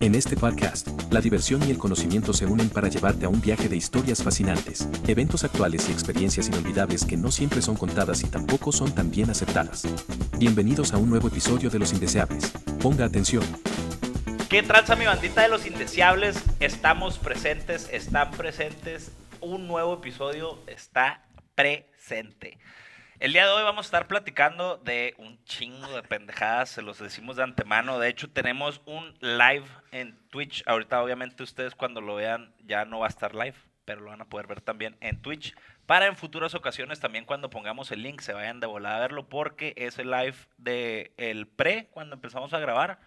En este podcast, la diversión y el conocimiento se unen para llevarte a un viaje de historias fascinantes, eventos actuales y experiencias inolvidables que no siempre son contadas y tampoco son tan bien aceptadas. Bienvenidos a un nuevo episodio de Los Indeseables. Ponga atención. ¿Qué tranza mi bandita de Los Indeseables? Estamos presentes, están presentes. Un nuevo episodio está presente. El día de hoy vamos a estar platicando de un chingo de pendejadas, se los decimos de antemano. De hecho, tenemos un live en Twitch. Ahorita, obviamente, ustedes cuando lo vean ya no va a estar live, pero lo van a poder ver también en Twitch. Para en futuras ocasiones, también cuando pongamos el link, se vayan de volada a verlo, porque es el live del el pre, cuando empezamos a grabar.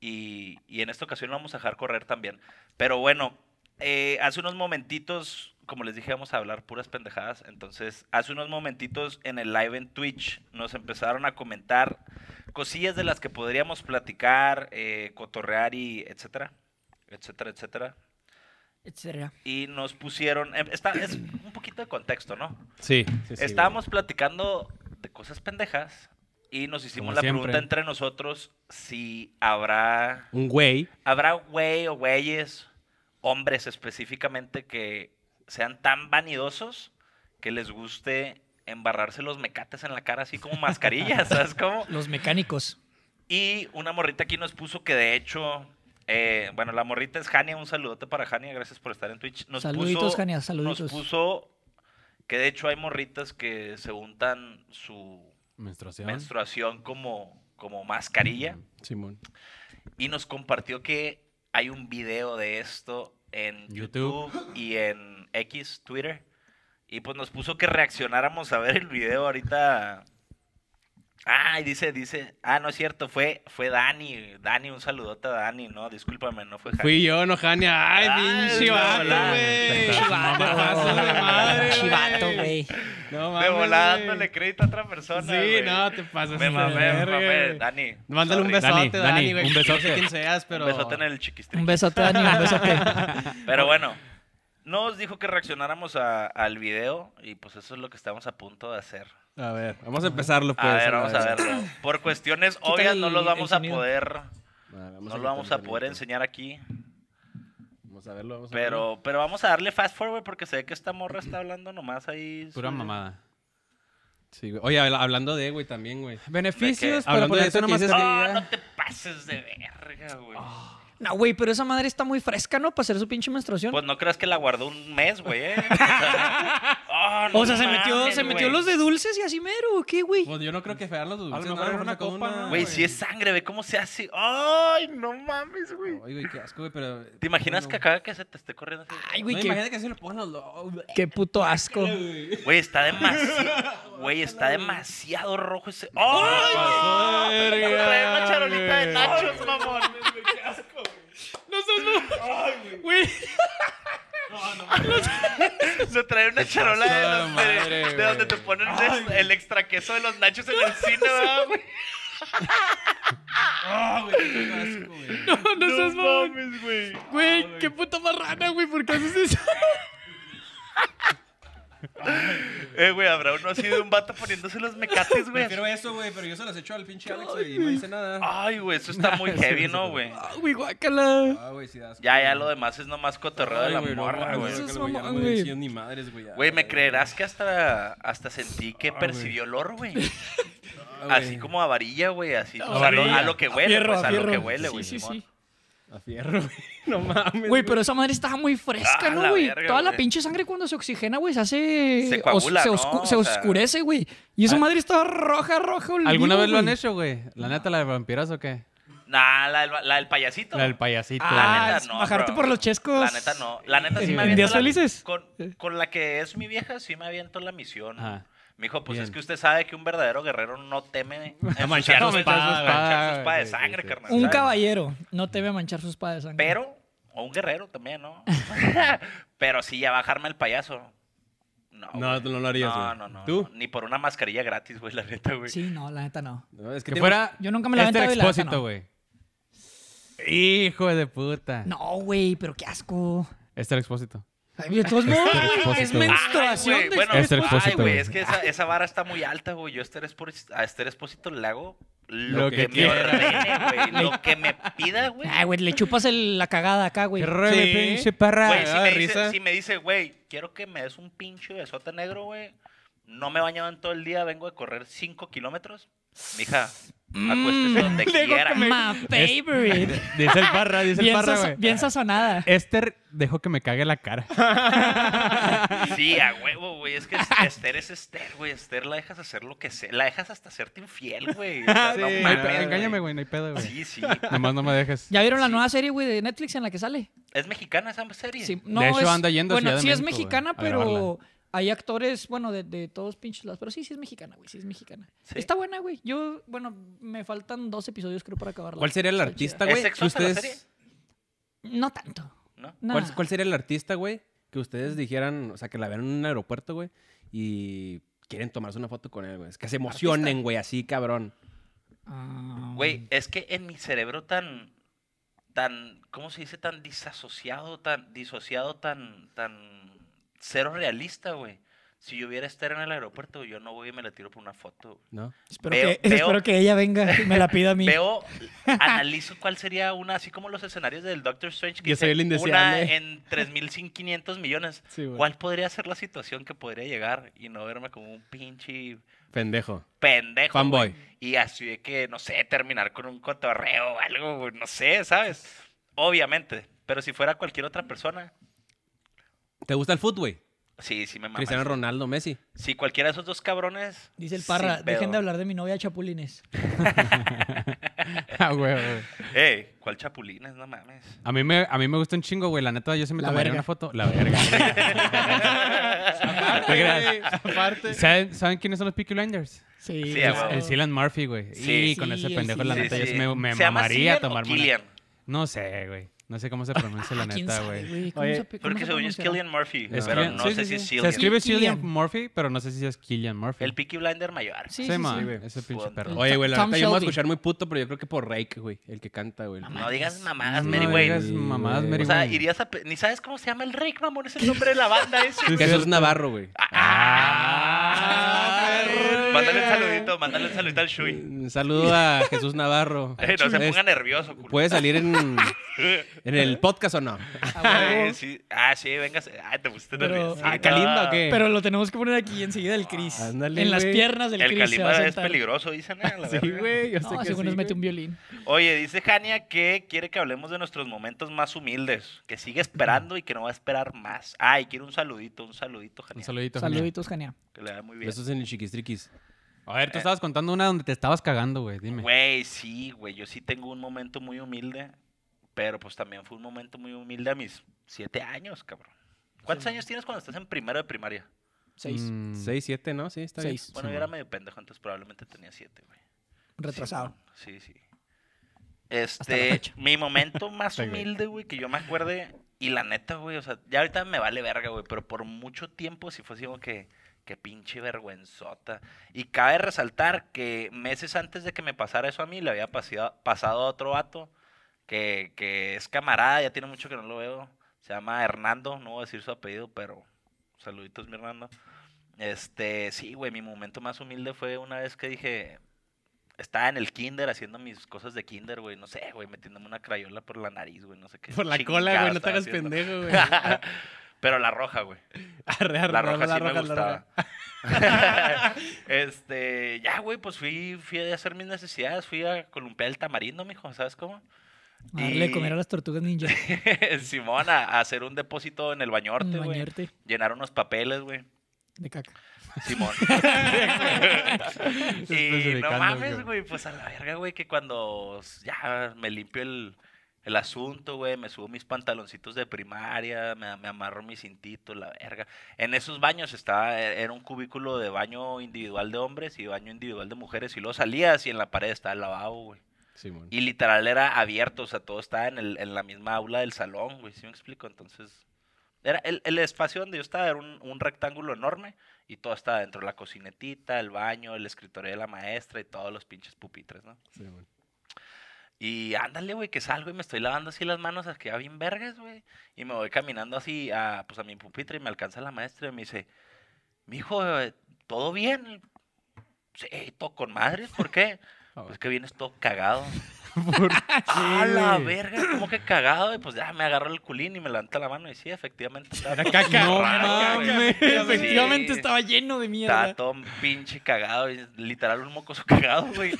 Y, en esta ocasión lo vamos a dejar correr también. Pero bueno, eh, hace unos momentitos como les dije, vamos a hablar puras pendejadas. Entonces, hace unos momentitos en el live en Twitch nos empezaron a comentar cosillas de las que podríamos platicar, eh, cotorrear y etcétera, etcétera, etcétera. Etcétera. Y nos pusieron. Em, está, es un poquito de contexto, ¿no? Sí. sí, Estábamos platicando de cosas pendejas y nos hicimos la pregunta entre nosotros si habrá. Un güey. Habrá güey o güeyes, hombres específicamente, que sean tan vanidosos que les guste embarrarse los mecates en la cara, así como mascarillas, ¿sabes cómo? Los mecánicos. Y una morrita aquí nos puso que de hecho, eh, bueno, la morrita es Hania, un saludote para Jania, gracias por estar en Twitch. Nos saluditos, Hania, saluditos. Nos puso que de hecho hay morritas que se untan su menstruación, como, como mascarilla. Simón. Y nos compartió que hay un video de esto en YouTube y en X, Twitter, y pues nos puso que reaccionáramos a ver el video ahorita. Ay, ah, dice, dice, ah, no es cierto, fue, fue Dani, Dani, un saludote a Dani, no, discúlpame, no fue Fui yo, no Jani, ay, ah, pinche vato, güey. Chivato, güey. No mames. De volando dándole crédito a otra persona, Sí, no, te pasas. Me mamé, me mamé, Dani. Mándale un besote, Dani, Dani, Un besote. No quién seas, pero... Un besote en el chiquistrín. Un besote, Dani, un besote. pero bueno nos dijo que reaccionáramos a, al video y pues eso es lo que estamos a punto de hacer. A ver, vamos a empezarlo. Pues, a ver, vamos a verlo. Por cuestiones obvias no los vamos a poder, no lo vamos a poder enseñar aquí. Vamos a verlo. Vamos pero, a verlo. pero vamos a darle fast forward porque sé que esta morra está hablando nomás ahí. Pura mamada. Sí, güey. Oye, hablando de, güey, también, güey. Beneficios para hablando de eso, nomás... No, ah, no te pases de verga, güey. Ah. No, güey, pero esa madre está muy fresca, ¿no? Para hacer su pinche menstruación. Pues no creas que la guardó un mes, güey. ¿eh? Ah, o sea, se metió, se metió los de dulces y así mero, ¿qué, güey? Pues yo no creo que fear los dulces. A no, una copa. güey, si es sangre, ve cómo se hace. Ay, no mames, güey. Ay, güey, qué asco, güey, pero. ¿Te imaginas que acá que se te esté corriendo así? Ay, güey, no, qué. Imagínate que se lo pongan los. Qué puto asco. Güey, está demasiado. güey, está demasiado rojo ese. ¡Ay! ay, ay de nachos, mamón no. Ay, güey. No, no. no. Se trae una charola de, donde te ponen el, extra queso de los nachos en el cine, güey. Ah, güey, No, no, seas mames, güey. Güey, qué puta marrana, güey, ¿por qué haces eso? eh, güey, habrá uno así de un vato poniéndose los mecates, güey. Prefiero eso, güey, pero yo se los echo al pinche Alex, y no dice nada. Ay, güey, eso está muy heavy, ¿no, güey? Ah, güey, guácala. Ah, güey, Ya, ya, lo demás es nomás cotorreo de la morra, güey. No, güey. ni madres, güey. Güey, ¿me creerás que hasta, hasta sentí que ah, percibió el ah, güey? Así como a varilla, güey, así. a, lo, que huele, pues, a, lo que huele, güey. Sí, sí, sí. A fierro, güey. No mames. Güey, pero esa madre estaba muy fresca, ah, ¿no, güey? Toda la pinche sangre cuando se oxigena, güey, se hace. Se coagula, oscurece, güey. Y esa madre estaba roja, roja, olvido, ¿Alguna vez lo han hecho, güey? ¿La neta, la de vampiras o qué? Nah, la, del payasito. La del payasito. Ah, la ah, neta no. Bajarte por los chescos. La neta no. La neta sí, me aviento. ¿En días felices? Con, la que es mi vieja, sí me aviento la misión. Ajá. Me dijo, pues es que usted sabe que un verdadero guerrero no teme a manchar sus espada, de sangre, carnal. Un caballero no teme manchar sus espada de sangre. Pero, o un guerrero también, ¿no? pero sí, ya bajarme el payaso. No, no, no, lo harías. No, no, no, ¿Tú? Ni por una mascarilla gratis, güey, la neta, güey. Sí, no, la neta no. es que, fuera. Yo nunca me la este expósito, güey. Hijo de puta. No, güey, pero qué asco. Este el expósito. Ay, este es menstruación. bueno, es ay, este es que esa, esa, vara está muy alta, güey. Yo a este expósito le hago lo, que, me güey. Lo que me pida, güey. Ay, güey, le chupas la cagada acá, güey. pinche si, me Dice, güey, quiero que me des un pinche besote negro, güey. No me bañaban en todo el día, vengo de correr 5 kilómetros. Mija, Acuéstese mm. donde quiera. Que My favorite. Dice el parra, dice el barra. parra, Bien sazonada. Esther dejó que me cague la cara. sí, a huevo, güey. Es que Esther es Esther, güey. Esther la dejas hacer lo que sea. La dejas hasta hacerte infiel, güey. no engáñame, güey. No hay pedo, güey. Sí, sí. Nomás no me dejes. ¿Ya vieron la nueva serie, güey, de Netflix en la que sale? ¿Es mexicana esa serie? Sí. No, de hecho, anda yendo Bueno, sí es mexicana, pero... Hay actores, bueno, de, de todos pinches lados, pero sí, sí es mexicana, güey, sí es mexicana. Está buena, güey. Yo, bueno, me faltan dos episodios, creo, para acabarla. ¿Cuál sería el artista, güey? ¿Es ustedes... la serie? No tanto. ¿Cuál, sería el artista, güey, que ustedes dijeran, o sea, que la vean en un aeropuerto, güey, y quieren tomarse una foto con él, güey? Es que se emocionen, güey, así, cabrón. Ah. Güey, es que en mi cerebro tan, tan, ¿cómo se dice? Tan disasociado, tan disociado, tan, tan cero realista, güey. Si yo hubiera estar en el aeropuerto, yo no voy y me la tiro por una foto. No. Espero, que, espero que ella venga y me la pida a mí. Veo, analizo cuál sería una, así como los escenarios del Doctor Strange, que yo soy el una en 3.500 millones. Sí, güey. ¿Cuál podría ser la situación que podría llegar y no verme como un pinche Pendejo. Pendejo. Fanboy. Y así de que, no sé, terminar con un cotorreo o algo, no sé, ¿sabes? Obviamente. Pero si fuera cualquier otra persona, ¿Te gusta el fútbol? Sí, sí me mama. Cristiano Ronaldo, Messi. Sí, cualquiera de esos dos cabrones. Dice el Parra, dejen de hablar de mi novia Chapulines. ah, güey, güey. Ey, eh, ¿cuál Chapulines? No mames. A mí, me, a mí me gusta un chingo, güey. La neta, yo se me tomaría una foto. La verga. ¿Saben, quiénes son los Peaky Blinders? Sí, el Silan Murphy, güey. Sí, con ese pendejo, la neta, yo se me, me mamaría tomar No sé, güey. No sé cómo se pronuncia la ah, neta, güey. Porque según es Killian Murphy, pero no sé si es Killian Se escribe Killian Murphy, pero no sé si es Killian Murphy. El Peaky Blinder mayor. Sí, sí, man, Ese pinche perro. Oye, güey, la neta yo me voy a escuchar muy puto, pero yo creo que por Rake, güey, el que canta, güey. No, digas mamadas, Mary Wayne. No digas mamadas, Mary Wayne. O sea, irías a... Ni sabes cómo se llama el Rake, mamón. Es el nombre de la banda ese. Es Navarro, güey. ¡Ah! ah Mándale un saludito, mándale un saludito al Shui. Un saludo a Jesús Navarro. Eh, no se ponga nervioso, ¿Puede salir en, en el podcast o no? Ah, sí, ah, venga. Ah, te pusiste nervioso. Ah, Kalimba, ah, ¿qué? Pero lo tenemos que poner aquí enseguida el Cris. en las piernas del Cris. El calimba es peligroso, dicen. ¿eh? sí, güey, yo que según nos mete un violín. Oye, dice Jania que quiere que hablemos de nuestros momentos más humildes, que sigue esperando y que no va a esperar más. Ay, quiero un saludito, un saludito, Jania. Un saludito, Jania. Saluditos, Jania. Que le da muy bien. es en el chiquistriquis. A ver, tú eh, estabas contando una donde te estabas cagando, güey, dime. Güey, sí, güey, yo sí tengo un momento muy humilde, pero pues también fue un momento muy humilde a mis siete años, cabrón. ¿Cuántos años tienes cuando estás en primero de primaria? Seis. Mm. seis, siete, ¿no? Sí, está Bien. Bueno, yo era medio pendejo, entonces probablemente tenía siete, güey. Retrasado. Sí, sí. Este, mi momento más humilde, güey, que yo me acuerde, y la neta, güey, o sea, ya ahorita me vale verga, güey, pero por mucho tiempo si fue algo que qué pinche vergüenzota. Y cabe resaltar que meses antes de que me pasara eso a mí, le había pasado, a otro vato que, que, es camarada, ya tiene mucho que no lo veo. Se llama Hernando, no voy a decir su apellido, pero saluditos, mi Hernando. Este, sí, güey, mi momento más humilde fue una vez que dije, estaba en el kinder haciendo mis cosas de kinder, güey, no sé, güey, metiéndome una crayola por la nariz, güey, no sé qué. Por la cola, güey, no te hagas pendejo, güey. Pero la roja, güey. Arre, ah, arre, la roja la sí roja, me gustaba. este, ya, güey, pues fui, fui a hacer mis necesidades, fui a columpiar el tamarindo, mijo, ¿sabes cómo? Darle ah, y... comer a las tortugas ninja. Simón, a, hacer un depósito en el bañorte, güey. Llenar unos papeles, güey. De caca. Simón. y no mames, güey, pues a la verga, güey, que cuando ya me limpio el, el asunto, güey. Me subo mis pantaloncitos de primaria, me, me, amarro mi cintito, la verga. En esos baños estaba, e, era un cubículo de baño individual de hombres y baño individual de mujeres. Y luego salías y en la pared estaba el lavabo, güey. Sí, y literal era abierto, o sea, todo estaba en, el, en la misma aula del salón, güey. ¿Sí me explico? Entonces, era el, espacio donde yo estaba era un, rectángulo enorme y todo estaba dentro. La cocinetita, el baño, el escritorio de la maestra y todos los pinches pupitres, ¿no? Sí, bueno. Y ándale, güey, que salgo y me estoy lavando así las manos, es que ya bien vergas, güey. Y me voy caminando así a, pues, a mi pupitre y me alcanza la maestra y me dice, mi hijo eh, ¿todo bien? Sí, todo con madres, ¿por qué? Oh. Pues que vienes todo cagado. ¿Por qué? la verga! ¿Cómo que cagado? Y pues ya me agarró el culín y me levanta la mano. Y sí, efectivamente. Era caca. No mames. Efectivamente estaba lleno de mierda. Estaba todo pinche cagado. Literal, un mocoso cagado, güey.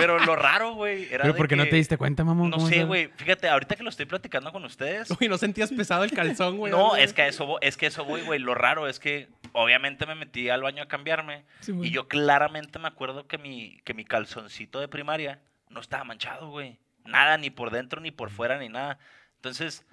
Pero lo raro, güey, era. Pero no te diste cuenta, mamón? No sé, güey. Fíjate, ahorita que lo estoy platicando con ustedes. Uy, ¿no sentías pesado el calzón, güey? no, es que, eso, es que eso güey. Lo raro es que obviamente me metí al baño a cambiarme. y yo claramente me acuerdo que mi, que mi calzoncito de primaria no estaba manchado, güey. Nada, ni por dentro, ni por fuera, ni nada. Entonces,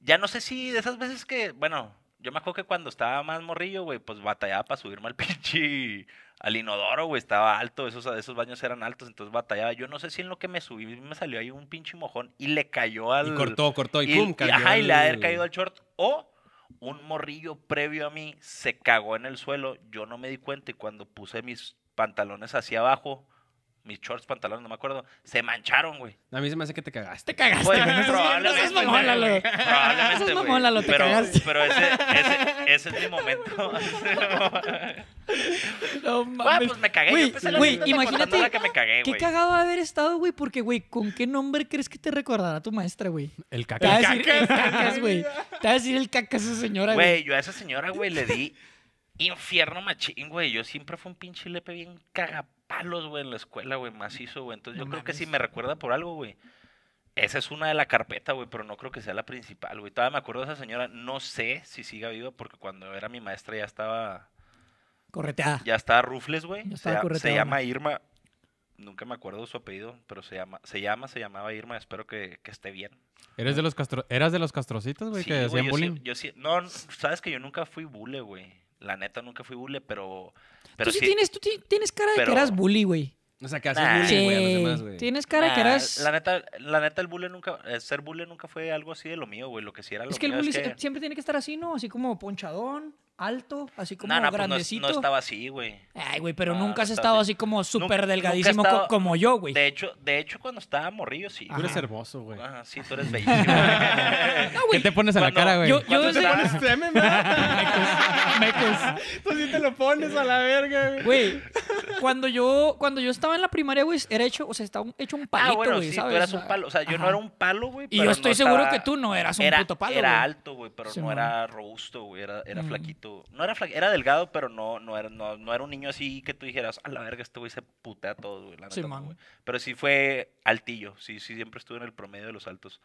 ya no sé si de esas veces que, bueno, yo me acuerdo que cuando estaba más morrillo, güey, pues batallaba para subirme al pinche al inodoro, güey, estaba alto, esos, esos baños eran altos, entonces batallaba. Yo no sé si en lo que me subí me salió ahí un pinche mojón y le cayó al... Y cortó, cortó, y, pum, cayó. Y, ajá, y le haber caído al short. O un morrillo previo a mí se cagó en el suelo, yo no me di cuenta y cuando puse mis pantalones hacia abajo, mis shorts, pantalones, no me acuerdo, se mancharon, güey. A mí se me hace que te cagaste. Te cagaste, güey. No seas mamón, Lalo. Probablemente, no mamón, Lalo, te pero, cagaste. Pero ese, ese, ese es mi momento. no pues mames. pues me cagué. yo güey imagínate que me cagué, qué cagado haber estado, güey, porque, güey, ¿con qué nombre crees que te recordará tu maestra, güey? El caca. Te va a decir el caca, güey. Te va a decir el cacas esa señora, güey. Güey, yo a esa señora, güey, le di infierno machín, güey. Yo siempre fui un pinche lepe bien cagapón güey, en la escuela, güey, macizo, güey. Entonces yo creo que si me recuerda por algo, güey. Esa es una de la carpeta, güey, pero no creo que sea la principal, güey. Todavía me acuerdo de esa señora, no sé si siga viva, porque cuando era mi maestra ya estaba. Correteada. Ya estaba Rufles, güey. Se, se, llama Irma. Nunca me acuerdo su apellido, pero se llama, se llama, se llamaba Irma. Espero que, esté bien. ¿Eres de los castro, ¿Eras de los castrocitos, güey, que hacían bullying? no, sabes que yo nunca fui bule, güey. La neta nunca fui bully, pero. pero tú sí, tienes, tú tienes cara de que eras bully, güey. O sea, que haces bully, bullying, güey, a los demás, güey. Tienes cara de que eras... La neta, la neta, el bully nunca... ser bully nunca fue algo así de lo mío, güey. Lo que sí era lo Es que el bully siempre tiene que estar así, ¿no? Así como ponchadón alto, así como pues grandecito. no, estaba así, güey. Ay, güey, pero nunca has estado así, como súper delgadísimo como yo, güey. De hecho, de hecho, cuando estaba morrillo, sí. Tú eres hermoso, güey. Ajá, sí, tú eres bellísimo. ¿Qué te pones a la cara, güey? Yo, te pones teme, Mecos. Tú sí te lo pones a la verga, güey. Güey, cuando yo, cuando yo estaba en la primaria, güey, era hecho, o sea, estaba hecho un ah, palito, güey, ah, bueno, sí, Tú eras un palo. O sea, yo no era un palo, güey. Y yo estoy seguro que tú no eras un puto palo. Era alto, güey, pero no era robusto, güey. Era flaquito, no era era delgado, pero no, no, era, no, era un niño así que tú dijeras, a la verga, este güey se putea todo, güey. sí, neta, güey. Pero sí fue altillo, sí, sí, siempre estuve en el promedio de los altos.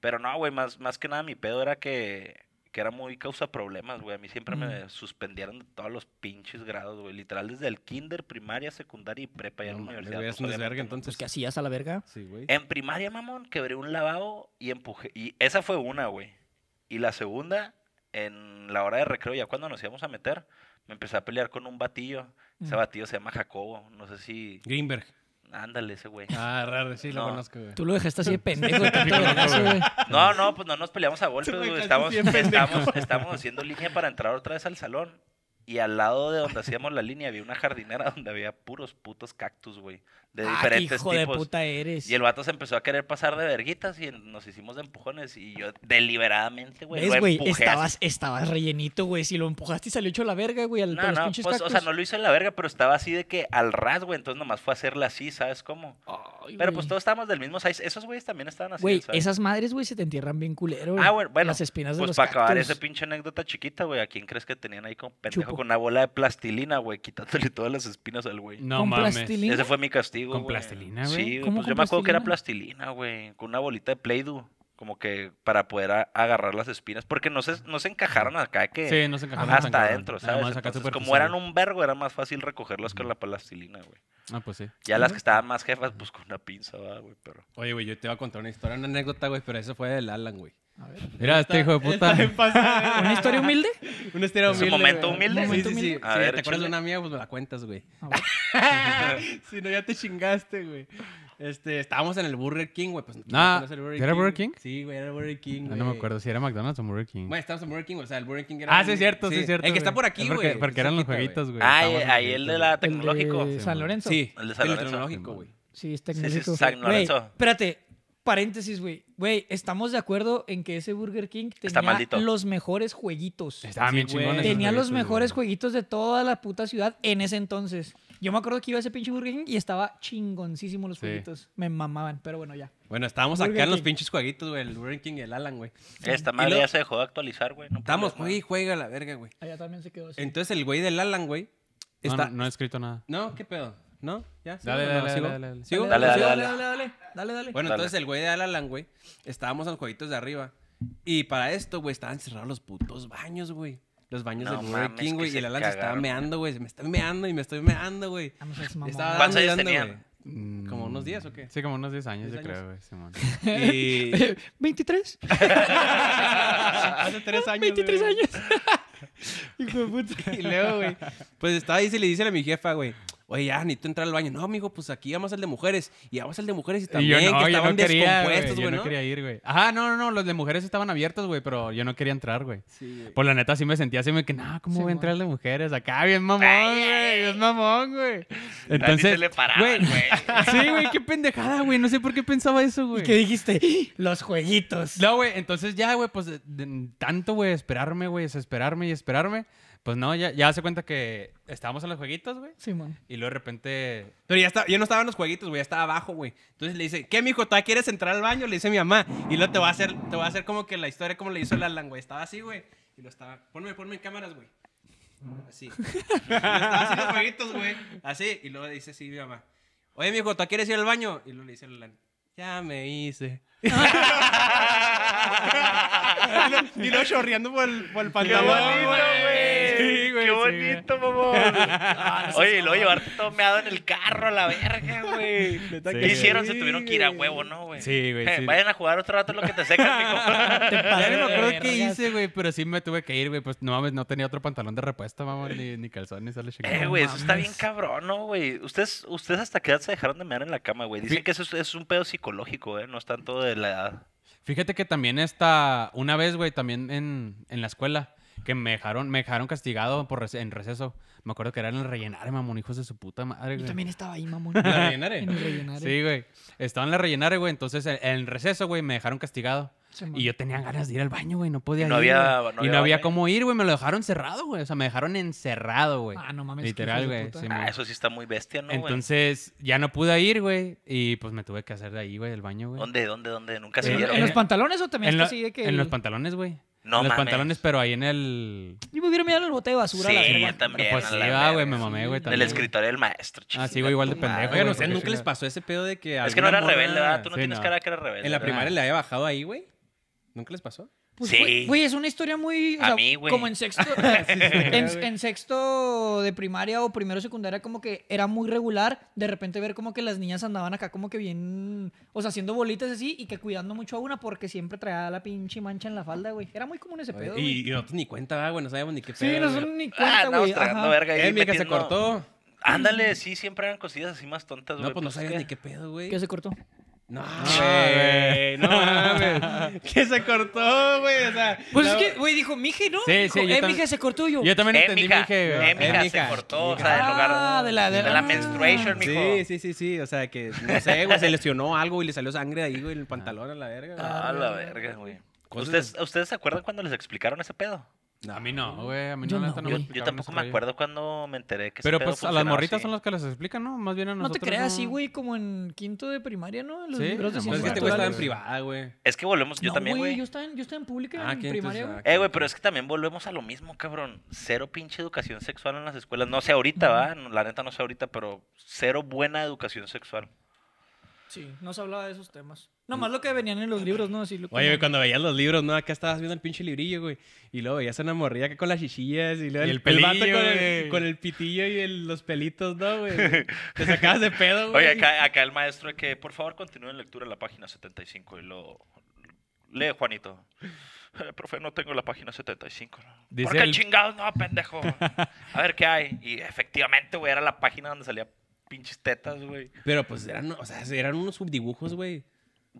Pero no, güey, más, más que nada mi pedo era que, era muy causa problemas, güey. A mí siempre me mm. suspendieron de todos los pinches grados, güey. Literal, desde el kinder, primaria, secundaria y prepa. Ya en la universidad. Pues, entonces. Pues, ¿Qué hacías a la verga? Sí, güey. En primaria, mamón, quebré un lavabo y empujé. Y esa fue una, güey. Y la segunda, en la hora de recreo, ya cuando nos íbamos a meter, me empecé a pelear con un batillo. Ese mm. batillo se llama Jacobo, no sé si... Greenberg. Ándale, ese güey. Ah, raro, sí lo conozco, güey. Tú lo dejaste así de pendejo. no, no, pues no nos peleamos a golpes, güey. Estamos, estamos, estamos haciendo línea para entrar otra vez al salón. Y al lado de donde hacíamos la línea había una jardinera donde había puros putos cactus, güey. De ah, diferentes hijo De puta eres. Y el vato se empezó a querer pasar de verguitas y nos hicimos de empujones. Y yo deliberadamente, güey, lo Empujé estabas, estabas rellenito, güey. Si lo empujaste y salió hecho la verga, güey, al no, no, pues, O sea, no lo hizo en la verga, pero estaba así de que al ras, güey. Entonces nomás fue a hacerla así, ¿sabes cómo? pero pues todos estábamos del mismo size. Esos güeyes también estaban así. Güey, esas madres, güey, se te entierran bien culero. Ah, bueno, bueno. Las espinas de pues para acabar esa pinche anécdota chiquita, güey. ¿A quién crees que tenían ahí con con una bola de plastilina, güey, quitándole todas las espinas al güey. No mames. Ese fue mi castigo. ¿Con plastilina, güey? Sí, pues yo me acuerdo que era plastilina, güey, con una bolita de Play-Doh como que para poder agarrar las espinas, porque no se, no se encajaron acá que sí, no se encajaron hasta adentro, ¿sabes? como eran un vergo, era más fácil recogerlas con la plastilina, güey. Ah, pues sí. Ya las que estaban más jefas, pues con una pinza, güey, pero... Oye, güey, yo te iba a contar una historia, una anécdota, güey, pero eso fue del Alan, güey. Mira, este hijo de puta. ¿Una historia humilde? Una historia humilde. un momento humilde? sí, ¿Te acuerdas de una mía? Pues me la cuentas, güey. Ah, si no, ya te chingaste, güey. Este, estábamos en el Burger King, güey. Pues, nah, el Burger ¿Era Burger King? Sí, güey, era Burger King. Ah, no, me acuerdo si era McDonald's o Burger King. Bueno, estábamos en Burger King, o sea, el Burger King era. Ah, sí, es cierto, sí, es cierto. El que está por aquí, güey. Porque, eran los jueguitos, güey. Ah, ahí el de la tecnológico. de San Lorenzo? Sí, el de San Lorenzo. El tecnológico, güey. Sí, es tecnológico. San Lorenzo. Espérate, Paréntesis, güey. Güey, estamos de acuerdo en que ese Burger King tenía los mejores jueguitos. Estaba bien Tenía los mejores jueguitos de toda la puta ciudad en ese entonces. Yo me acuerdo que iba a ese pinche Burger King y estaba chingoncísimo los jueguitos. Me mamaban, pero bueno, ya. Bueno, estábamos acá en los pinches jueguitos, güey. El Burger King y el Alan, güey. Esta madre ya se dejó de actualizar, güey. estamos, güey, juega la verga, güey. Allá también se quedó así. Entonces el güey del Alan, güey. No, no, escrito nada. No, ¿qué pedo? ¿No? ¿Ya? ¿Sigo? Dale, dale, dale, dale, ¿sigo? dale, dale, dale, Bueno, entonces el güey de Alalan, güey, estábamos en los jueguitos de arriba. Y para esto, güey, estaban cerrados los putos baños, güey. Los baños del Burger güey. Y el Alan se estaba meando, güey. Se Me está meando y me estoy meando, güey. Ah, ¿Cuántos años tenían? Como unos 10 o qué? Sí, como unos 10 años, yo creo, güey, Y... ¿23? Hace 3 años. 23 años. Y luego, güey. Pues estaba ahí se le dice a mi jefa, güey oye, ya, ni tú entrar al baño. No, amigo, pues aquí vamos al de mujeres. Y vamos al de mujeres y también, que estaban descompuestos, güey. Yo ¿no? quería ir, güey. Ajá, no, no, no, los de mujeres estaban abiertos, güey, pero yo no quería entrar, güey. Sí, Por la neta, sí me sentía así, me que, no, ¿cómo voy a entrar al de mujeres? Acá, bien mamón, güey, es mamón, güey. Entonces, güey. sí, güey, qué pendejada, güey, no sé por qué pensaba eso, güey. ¿Qué dijiste? Los jueguitos. No, güey, entonces ya, güey, pues tanto, güey, esperarme, güey, desesperarme y esperarme. Pues no, ya, ya se cuenta que estábamos en los jueguitos, güey. Sí, man. Y luego de repente. Pero ya está, yo no estaba en los jueguitos, güey, ya estaba abajo, güey. Entonces le dice, ¿qué, mijo? ¿Todavía quieres entrar al baño? Le dice mi mamá. Y luego te va a hacer, te va a hacer como que la historia como le hizo la Alan, güey. Estaba así, güey. Y lo estaba. Ponme, ponme en cámaras, güey. Así. estaba haciendo los jueguitos, güey. Así. Y luego dice sí mi mamá. Oye, mijo, ¿tú quieres ir al baño? Y luego le dice la Alan. Ya me hice. y lo chorreando por el, pantalón. güey! Qué bonito, mamón. Ah, oye, lo luego llevarte todo meado en el carro a la verga, güey. ¿Qué hicieron? Se tuvieron que ir a huevo, ¿no, güey? Sí, güey. Eh, vayan a jugar otro rato lo que te seca. mijo. Te no me acuerdo qué hice, güey, pero sí me tuve que ir, güey. Pues no mames, no tenía otro pantalón de repuesto, mamón, ni, calzón ni sale chingada. Eh, güey, eso está bien cabrón, ¿no, güey? Ustedes, hasta qué edad se dejaron de mear en la cama, güey. Dicen que eso es, un pedo psicológico, ¿eh? No es tanto de la edad. Fíjate que también está, una vez, güey, también en, en la escuela, que me dejaron, me dejaron castigado por en receso. Me acuerdo que era en el rellenar, mamón, hijos de su puta madre, Yo también estaba ahí, mamón. ¿En la rellenare? Sí, güey. Estaba en la rellenare, güey. Entonces, eh, en el receso, güey, me dejaron castigado. y yo tenía ganas de ir al baño, güey. No podía no Había, y no había cómo ir, güey. Me lo dejaron cerrado, güey. O sea, me dejaron encerrado, güey. Ah, no mames. Literal, güey. Ah, eso sí está muy bestia, ¿no? Entonces, ya no pude ir, güey. Y pues me tuve que hacer de ahí, güey, del baño, güey. ¿Dónde, dónde, dónde? Nunca se ¿En, los ¿eh? pantalones o también en así de que.? En los pantalones, güey. No en los pantalones, pero ahí en el. Yo me hubiera mirado el bote de basura. Sí, también. Pues sí, güey, me mamé, güey. Del escritorio del maestro, chico. Ah, sigo igual de pendejo. Oigan, no nunca les pasó ese pedo de que. Es que no era rebelde, ¿verdad? Tú no tienes cara que era rebelde. En la primaria le había bajado ahí, güey. ¿Nunca les pasó? Pues, sí. Güey, es una historia muy. a mí, güey. Como en sexto. en, sexto de primaria o primero secundaria, como que era muy regular. De repente ver como que las niñas andaban acá, como que bien. O sea, haciendo bolitas así y que cuidando mucho a una porque siempre traía la pinche mancha en la falda, güey. Era muy común ese pedo. Y, no te ni cuenta, güey. No sabíamos ni qué pedo. Sí, no son ni cuenta, ah, güey. No, verga. que eh, se cortó. Ándale, sí, siempre eran cosillas así más tontas, güey. Pues no, pues no sabías ni qué pedo, güey. ¿Qué se cortó? No, güey. No mames. que se cortó, güey. O sea. Pues es que, güey, dijo, mije, ¿no? Sí, sí. eh, mija, se cortó yo. Yo también eh, entendí, mija. Mije, eh, ah, mija, se cortó. O sea, en lugar ah, de la, de, la, menstruation, mijo. Sí, sí, sí, sí. O sea, que no sé, güey, se lesionó algo y le salió sangre ahí, güey, en el pantalón a la verga. Ah, a la verga, güey. ¿Ustedes, ¿Ustedes se acuerdan cuando les explicaron ese pedo? a mí no, güey. A mí yo no, tampoco me acuerdo cuando me enteré que Pero pues a las morritas son las que les explican, ¿no? Más bien a nosotros. No te creas, así, güey, como en quinto de primaria, ¿no? Los sí, libros de ciencias Es que te este cuesta en privada, güey. Es que volvemos, yo también, güey. Yo estaba en, yo estaba en pública ah, en primaria, güey. Eh, güey, pero es que también volvemos a lo mismo, cabrón. Cero pinche educación sexual en las escuelas. No sé ahorita, ¿va? La neta no sé ahorita, pero cero buena educación sexual. Sí, no se hablaba de esos temas. Mm. Nomás lo que venían en los libros, ¿no? Oye, cuando veías los libros, ¿no? Acá estabas viendo el pinche librillo, güey. Y luego veías una morrilla que con las chichillas y, luego el, el con, el, con, el, pitillo y los pelitos, ¿no, güey? Te sacabas de pedo, güey. Oye, acá, el maestro que, por favor, continúen lectura en la página 75 y lo... Lee, Juanito. profe, no tengo la página 75. ¿no? ¿Por qué chingados no, pendejo? A ver qué hay. Y efectivamente, güey, era la página donde salía pinches tetas, güey. Pero pues eran, o sea, eran unos subdibujos, güey.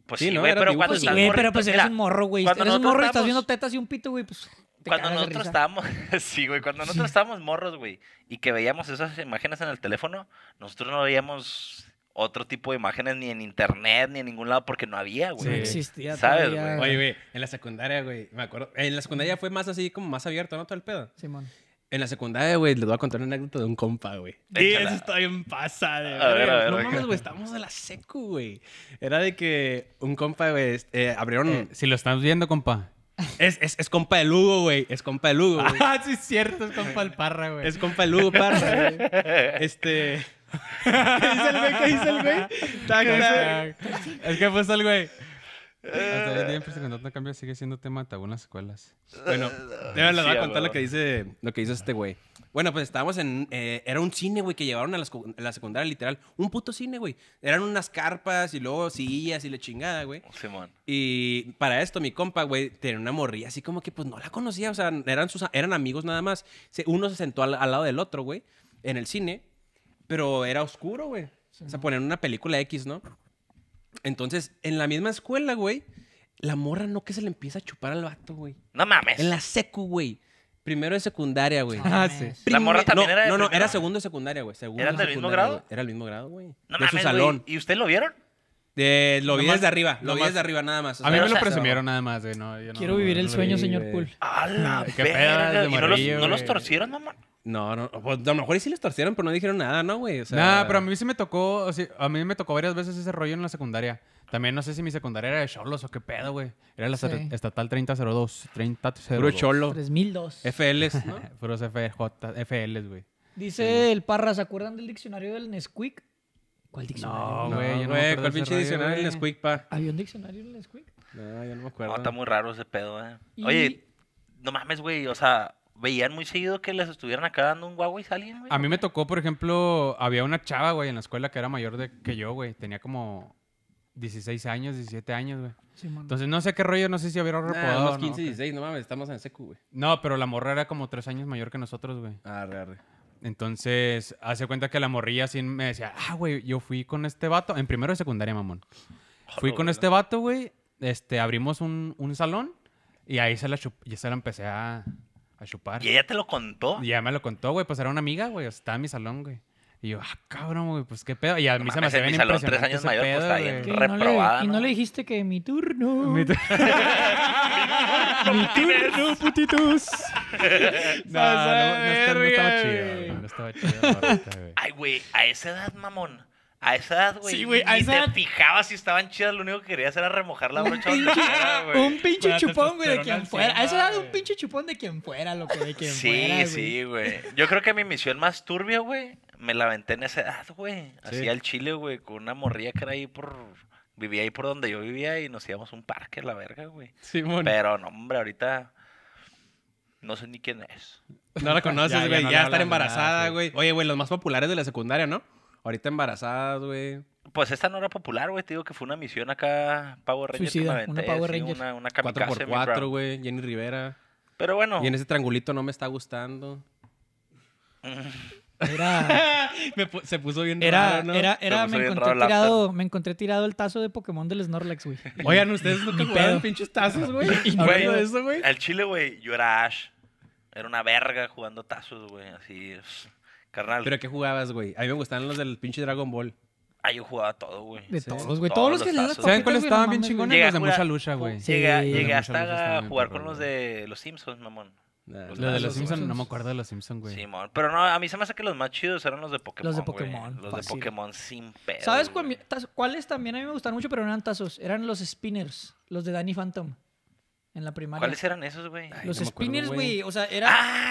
Pues sí, güey, pero cuando sí, pero pues eres un morro, güey. Eres un morro y estás viendo tetas y un pito, güey, pues... Cuando nosotros estábamos, sí, güey, cuando nosotros estábamos morros, güey, y que veíamos esas imágenes en el teléfono, nosotros no veíamos otro tipo de imágenes ni en internet ni en ningún lado porque no había, güey. Sí, existía. ¿Sabes, güey? Oye, güey, en la secundaria, güey, me acuerdo, en la secundaria fue más así como más abierto, ¿no? Todo el pedo. Simón. En la secundaria, güey, les voy a contar una anécdota de un compa, güey. Sí, eso está bien pasada, güey. No mames, güey, estamos de la secu, güey. Era de que un compa, güey, eh, abrieron... Eh, si lo estás viendo, compa. Es, es, es compa de Lugo, güey. Es compa de Lugo, güey. Ah, sí es cierto. Es compa del Parra, güey. Es compa de Lugo Parra, güey. Este... ¿Qué dice el güey? ¿Qué dice el güey? Es que puso el güey... Hasta el día eh, no cambia, sigue siendo tema de en escuelas. Bueno, te eh, voy a contar lo que dice, lo que dice este güey. Bueno, pues estábamos en... Eh, era un cine, güey, que llevaron a la, secundaria, literal. Un puto cine, güey. Eran unas carpas y luego sillas y la chingada, güey. Oh, Simón. Y para esto, mi compa, güey, tenía una morrilla así como que pues no la conocía, o sea, eran, sus, eran amigos nada más. Uno se sentó al, al lado del otro, güey, en el cine, pero era oscuro, güey. O sea, ponían una película X, ¿no? Entonces, en la misma escuela, güey, la morra no que se le empieza a chupar al vato, güey. No mames. En la secu, güey. Primero de secundaria, güey. La morra también era de No, no, era segundo de secundaria, güey. Segundo Era del mismo grado? Era el mismo grado, güey. No de su salón. ¿Y ustedes lo vieron? lo vi desde arriba, lo vi desde arriba nada más. a mí me lo presumieron nada más, güey. Quiero vivir el sueño, señor Pool. ¿Qué no, los, torcieron, mamá? No, no, pues, a lo mejor sí les torcieron, pero no dijeron nada, ¿no, güey? O pero a mí sí me tocó, a mí me tocó varias veces ese rollo en la secundaria. También no sé si mi secundaria era de cholos o qué pedo, güey. Era la estatal 3002, 3002. Puro cholo. FLs, ¿no? FJ, FLs, güey. Dice el Parra, ¿se acuerdan del diccionario del Nesquik? ¿Cuál diccionario? No, güey, no, ¿cuál pinche diccionario en el Squeak, pa? ¿Había un diccionario en el Squeak? No, yo no me acuerdo. No, está muy raro ese pedo, eh. Oye, no mames, güey, o sea, veían muy seguido que les estuvieran acá dando un guagua y salían, güey. A mí me tocó, por ejemplo, había una chava, güey, en la escuela que era mayor de, que yo, güey. Tenía como 16 años, 17 años, güey. Sí, Entonces no sé qué rollo, no sé si hubiera reprobado. Nah, 15, no, 16, no mames, estamos en secu, güey. No, pero la morra era como 3 años mayor que nosotros, güey. Arre, arre. Entonces, hace cuenta que la morrilla así me decía, ah, güey, yo fui con este vato, en primero de secundaria, mamón. fui con este vato, güey, este, abrimos un, un, salón y ahí se la, y se la empecé a, a chupar. ¿Y ella te lo contó? Ya me lo contó, güey, pues era una amiga, güey, estaba en mi salón, güey. Y yo, ah, cabrón, güey, pues qué pedo. Y a mí se me hace bien tres años mayor, pues, pedo, pues, reprobada. y no le dijiste que mi turno. Mi, turno, putitos. no, no, no, está, no estaba chido no estaba chido la güey. Ay, güey, a esa edad, mamón. A esa edad, güey. Sí, güey, a esa edad. te fijabas si estaban chidas, lo único que querías era remojar la brocha. Un pinche, chupón, güey, de quien fuera. A esa edad, un pinche chupón de quien fuera, loco, de quien sí, fuera. Sí, sí, güey. Yo creo que mi misión más turbia, güey, me la aventé en esa edad, güey. Así el al chile, güey, con una morrilla que era ahí por. Vivía ahí por donde yo vivía y nos íbamos a un parque, la verga, güey. Sí, bueno. Pero no, hombre, ahorita. No sé ni quién es. No la conoces, güey. ya, estar embarazada, güey. Oye, güey, los más populares de la secundaria, ¿no? Ahorita embarazadas, güey. Pues esta no era popular, güey. Te digo que fue una misión acá, Power Rangers Suicida, una Power Reyes. una, una 4x4, güey. Jenny Rivera. Pero bueno. Y en ese triangulito no me está gustando. Era... me se puso bien era, raro, ¿no? Era, era me, encontré tirado, me encontré tirado el tazo de Pokémon del Snorlax, güey. Oigan, ¿ustedes nunca jugaron pinches tazos, güey? Y de eso, güey. Al chile, güey, yo era Ash. Era una verga jugando tazos, güey. Así es. Carnal. ¿Pero qué jugabas, güey? A mí me gustaban los del pinche Dragon Ball. Ah, yo jugaba todo, güey. De todos, güey. Todos, los que le ¿Saben cuáles estaban bien chingones? Los de mucha lucha, güey. llegué, hasta a jugar con los de los Simpsons, mamón. los de los Simpsons, no me acuerdo de los Simpsons, güey. Sí, pero no, a mí se me hace que los más chidos eran los de Pokémon. Los de Pokémon. Los de Pokémon sin pedo. ¿Sabes cuáles también a mí me gustaron mucho, pero no eran tazos? Eran los spinners, los de Danny Phantom. En la primaria. ¿Cuáles eran esos, güey? Los spinners, güey. O sea, era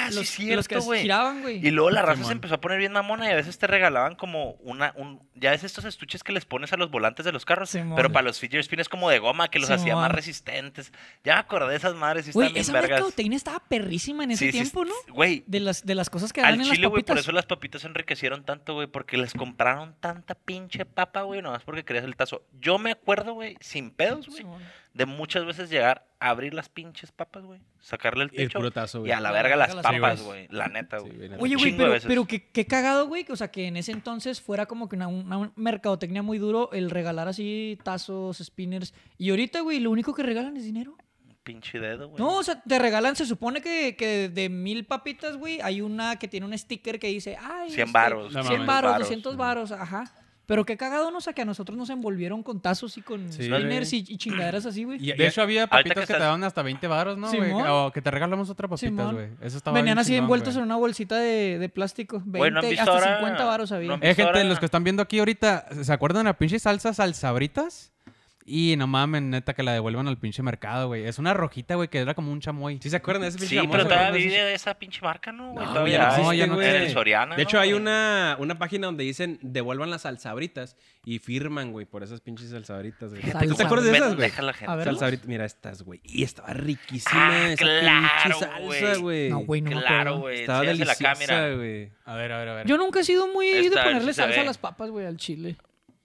ah, los, que giraban, güey. Y luego la raza se empezó a poner bien mamona y a veces te regalaban como una... Un, ya es estos estuches que les pones a los volantes de los carros. pero para los fidget spinners como de goma que los hacía más resistentes. Ya me acordé de esas madres y Güey, esa vergas. estaba perrísima en ese tiempo, ¿no? De las, de las cosas que dan en Chile, las por eso las papitas se enriquecieron tanto, güey. Porque les compraron tanta pinche papa, güey. más porque querías el tazo. Yo me acuerdo, güey, sin pedos, güey de muchas veces llegar a abrir las pinches papas, güey. Sacarle el techo y a la verga las papas, güey. La neta, güey. Oye, güey, pero, que, qué, cagado, güey. O sea, que en ese entonces fuera como que una, mercadotecnia muy duro el regalar así tazos, spinners. Y ahorita, güey, lo único que regalan es dinero. Pinche dedo, güey. No, o sea, te regalan, se supone que, que de mil papitas, güey, hay una que tiene un sticker que dice, ay. 100 este, varos. 100 varos, 200 varos, ajá. Pero qué cagado, no sé, que a nosotros nos envolvieron con tazos y con spinners y, chingaderas así, güey. de hecho, había papitas que, te daban hasta 20 baros, ¿no, güey? O que te regalamos otra papita, güey. Eso estaba Venían así envueltos en una bolsita de, de plástico. 20, hasta 50 baros había. eh, gente, los que están viendo aquí ahorita, ¿se acuerdan de la pinche salsa salsabritas? Y no mames, neta, que la devuelvan al pinche mercado, güey. Es una rojita, güey, que era como un chamoy. ¿Sí se acuerdan de ese pinche Sí, pero todavía vive de esa pinche marca, ¿no? Güey? No, todavía no, ya no El de hecho, hay una, una, página donde dicen devuelvan las salsabritas y firman, güey, por esas pinches salsabritas, ¿Tú te acuerdas de esas, güey? Salsabritas, mira estas, güey. Y estaba riquísima ah, esa pinche salsa, güey. No, güey, no Claro, güey. Estaba deliciosa, güey. A ver, a ver, a ver. Yo nunca he sido muy de ponerle salsa a las papas, güey, al chile.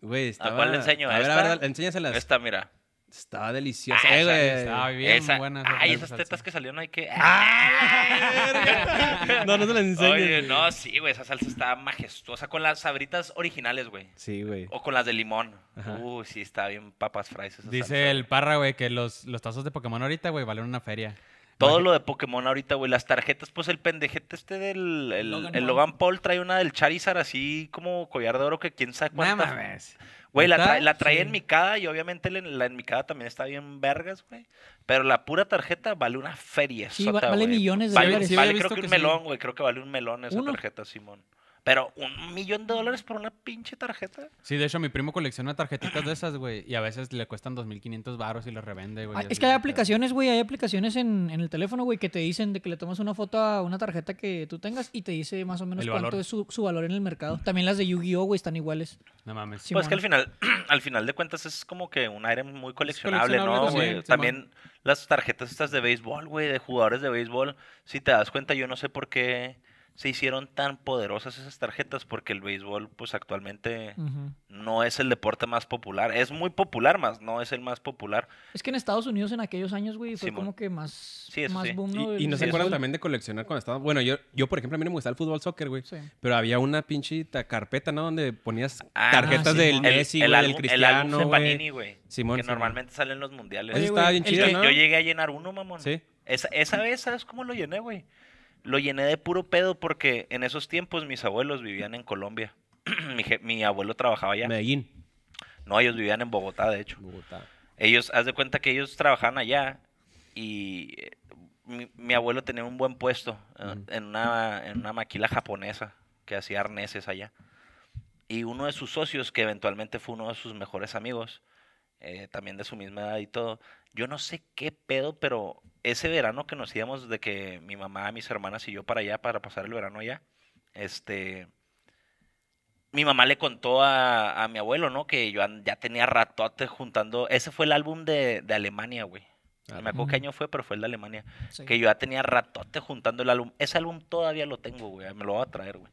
Güey, estaba... ¿A cuál le enseño? A, ver, a ver, enséñaselas. Esta, mira. Estaba ah, deliciosa, Estaba bien buena. ay, esas tetas que salieron hay que... no, no se las enseño. Oye, no, sí, güey. Esa salsa estaba majestuosa. Con las sabritas originales, güey. Sí, güey. O con las de limón. Uy, sí, está bien papas fries. Dice el parra, güey, que los, los tazos de Pokémon ahorita, güey, valen una feria. Todo lo de Pokémon ahorita, güey. Las tarjetas, pues el pendejete este del. El Logan, Paul trae una del Charizard así como collar de oro que quién sabe cuántas. Güey, la, la traía en mi y obviamente la en mi también está bien vergas, güey. Pero la pura tarjeta vale una feria. Sí, vale millones de dólares. Vale, creo que, un melón, güey. Creo que vale un melón esa tarjeta, Simón. Pero un millón de dólares por una pinche tarjeta. Sí, de hecho, mi primo colecciona tarjetitas de esas, güey. Y a veces le cuestan 2.500 baros y las revende, güey. Ah, es que hay aplicaciones, güey. Hay aplicaciones en, en el teléfono, güey, que te dicen de que le tomas una foto a una tarjeta que tú tengas y te dice más o menos cuánto es su, valor en el mercado. También las de Yu-Gi-Oh, güey, están iguales. No mames. pues que al final, al final de cuentas es como que un aire muy coleccionable, coleccionable ¿no, güey? También las tarjetas estas de béisbol, güey, de jugadores de béisbol. Si te das cuenta, yo no sé por qué se hicieron tan poderosas esas tarjetas porque el béisbol pues actualmente no es el deporte más popular. Es muy popular más, no es el más popular. Es que en Estados Unidos en aquellos años, güey, fue como que más, más boom. Y, no se acuerdan también de coleccionar cuando estaba... Bueno, yo, yo por ejemplo a mí me gustaba el fútbol soccer, güey. Pero había una pinchita carpeta, ¿no? Donde ponías ah, tarjetas del Messi, del Cristiano, el Panini, güey. que normalmente salen los mundiales. estaba bien chido, Yo llegué a llenar uno, mamón. Sí. Esa, esa vez, ¿sabes cómo lo llené, güey? Lo llené de puro pedo porque en esos tiempos mis abuelos vivían en Colombia. mi, abuelo trabajaba allá. Medellín. No, ellos vivían en Bogotá, de hecho. Bogotá. Ellos, haz de cuenta que ellos trabajaban allá y eh, mi, abuelo tenía un buen puesto eh, en, una, en maquila japonesa que hacía arneses allá. Y uno de sus socios, que eventualmente fue uno de sus mejores amigos, eh, también de su misma edad y todo, yo no sé qué pedo, pero ese verano que nos íbamos de que mi mamá, mis hermanas y yo para allá, para pasar el verano allá, este, mi mamá le contó a, mi abuelo, ¿no? Que yo ya tenía ratote juntando, ese fue el álbum de, Alemania, güey. No ah, Me acuerdo qué año fue, pero fue el de Alemania. Que yo ya tenía ratote juntando el álbum. Ese álbum todavía lo tengo, güey. Me lo voy a traer, güey.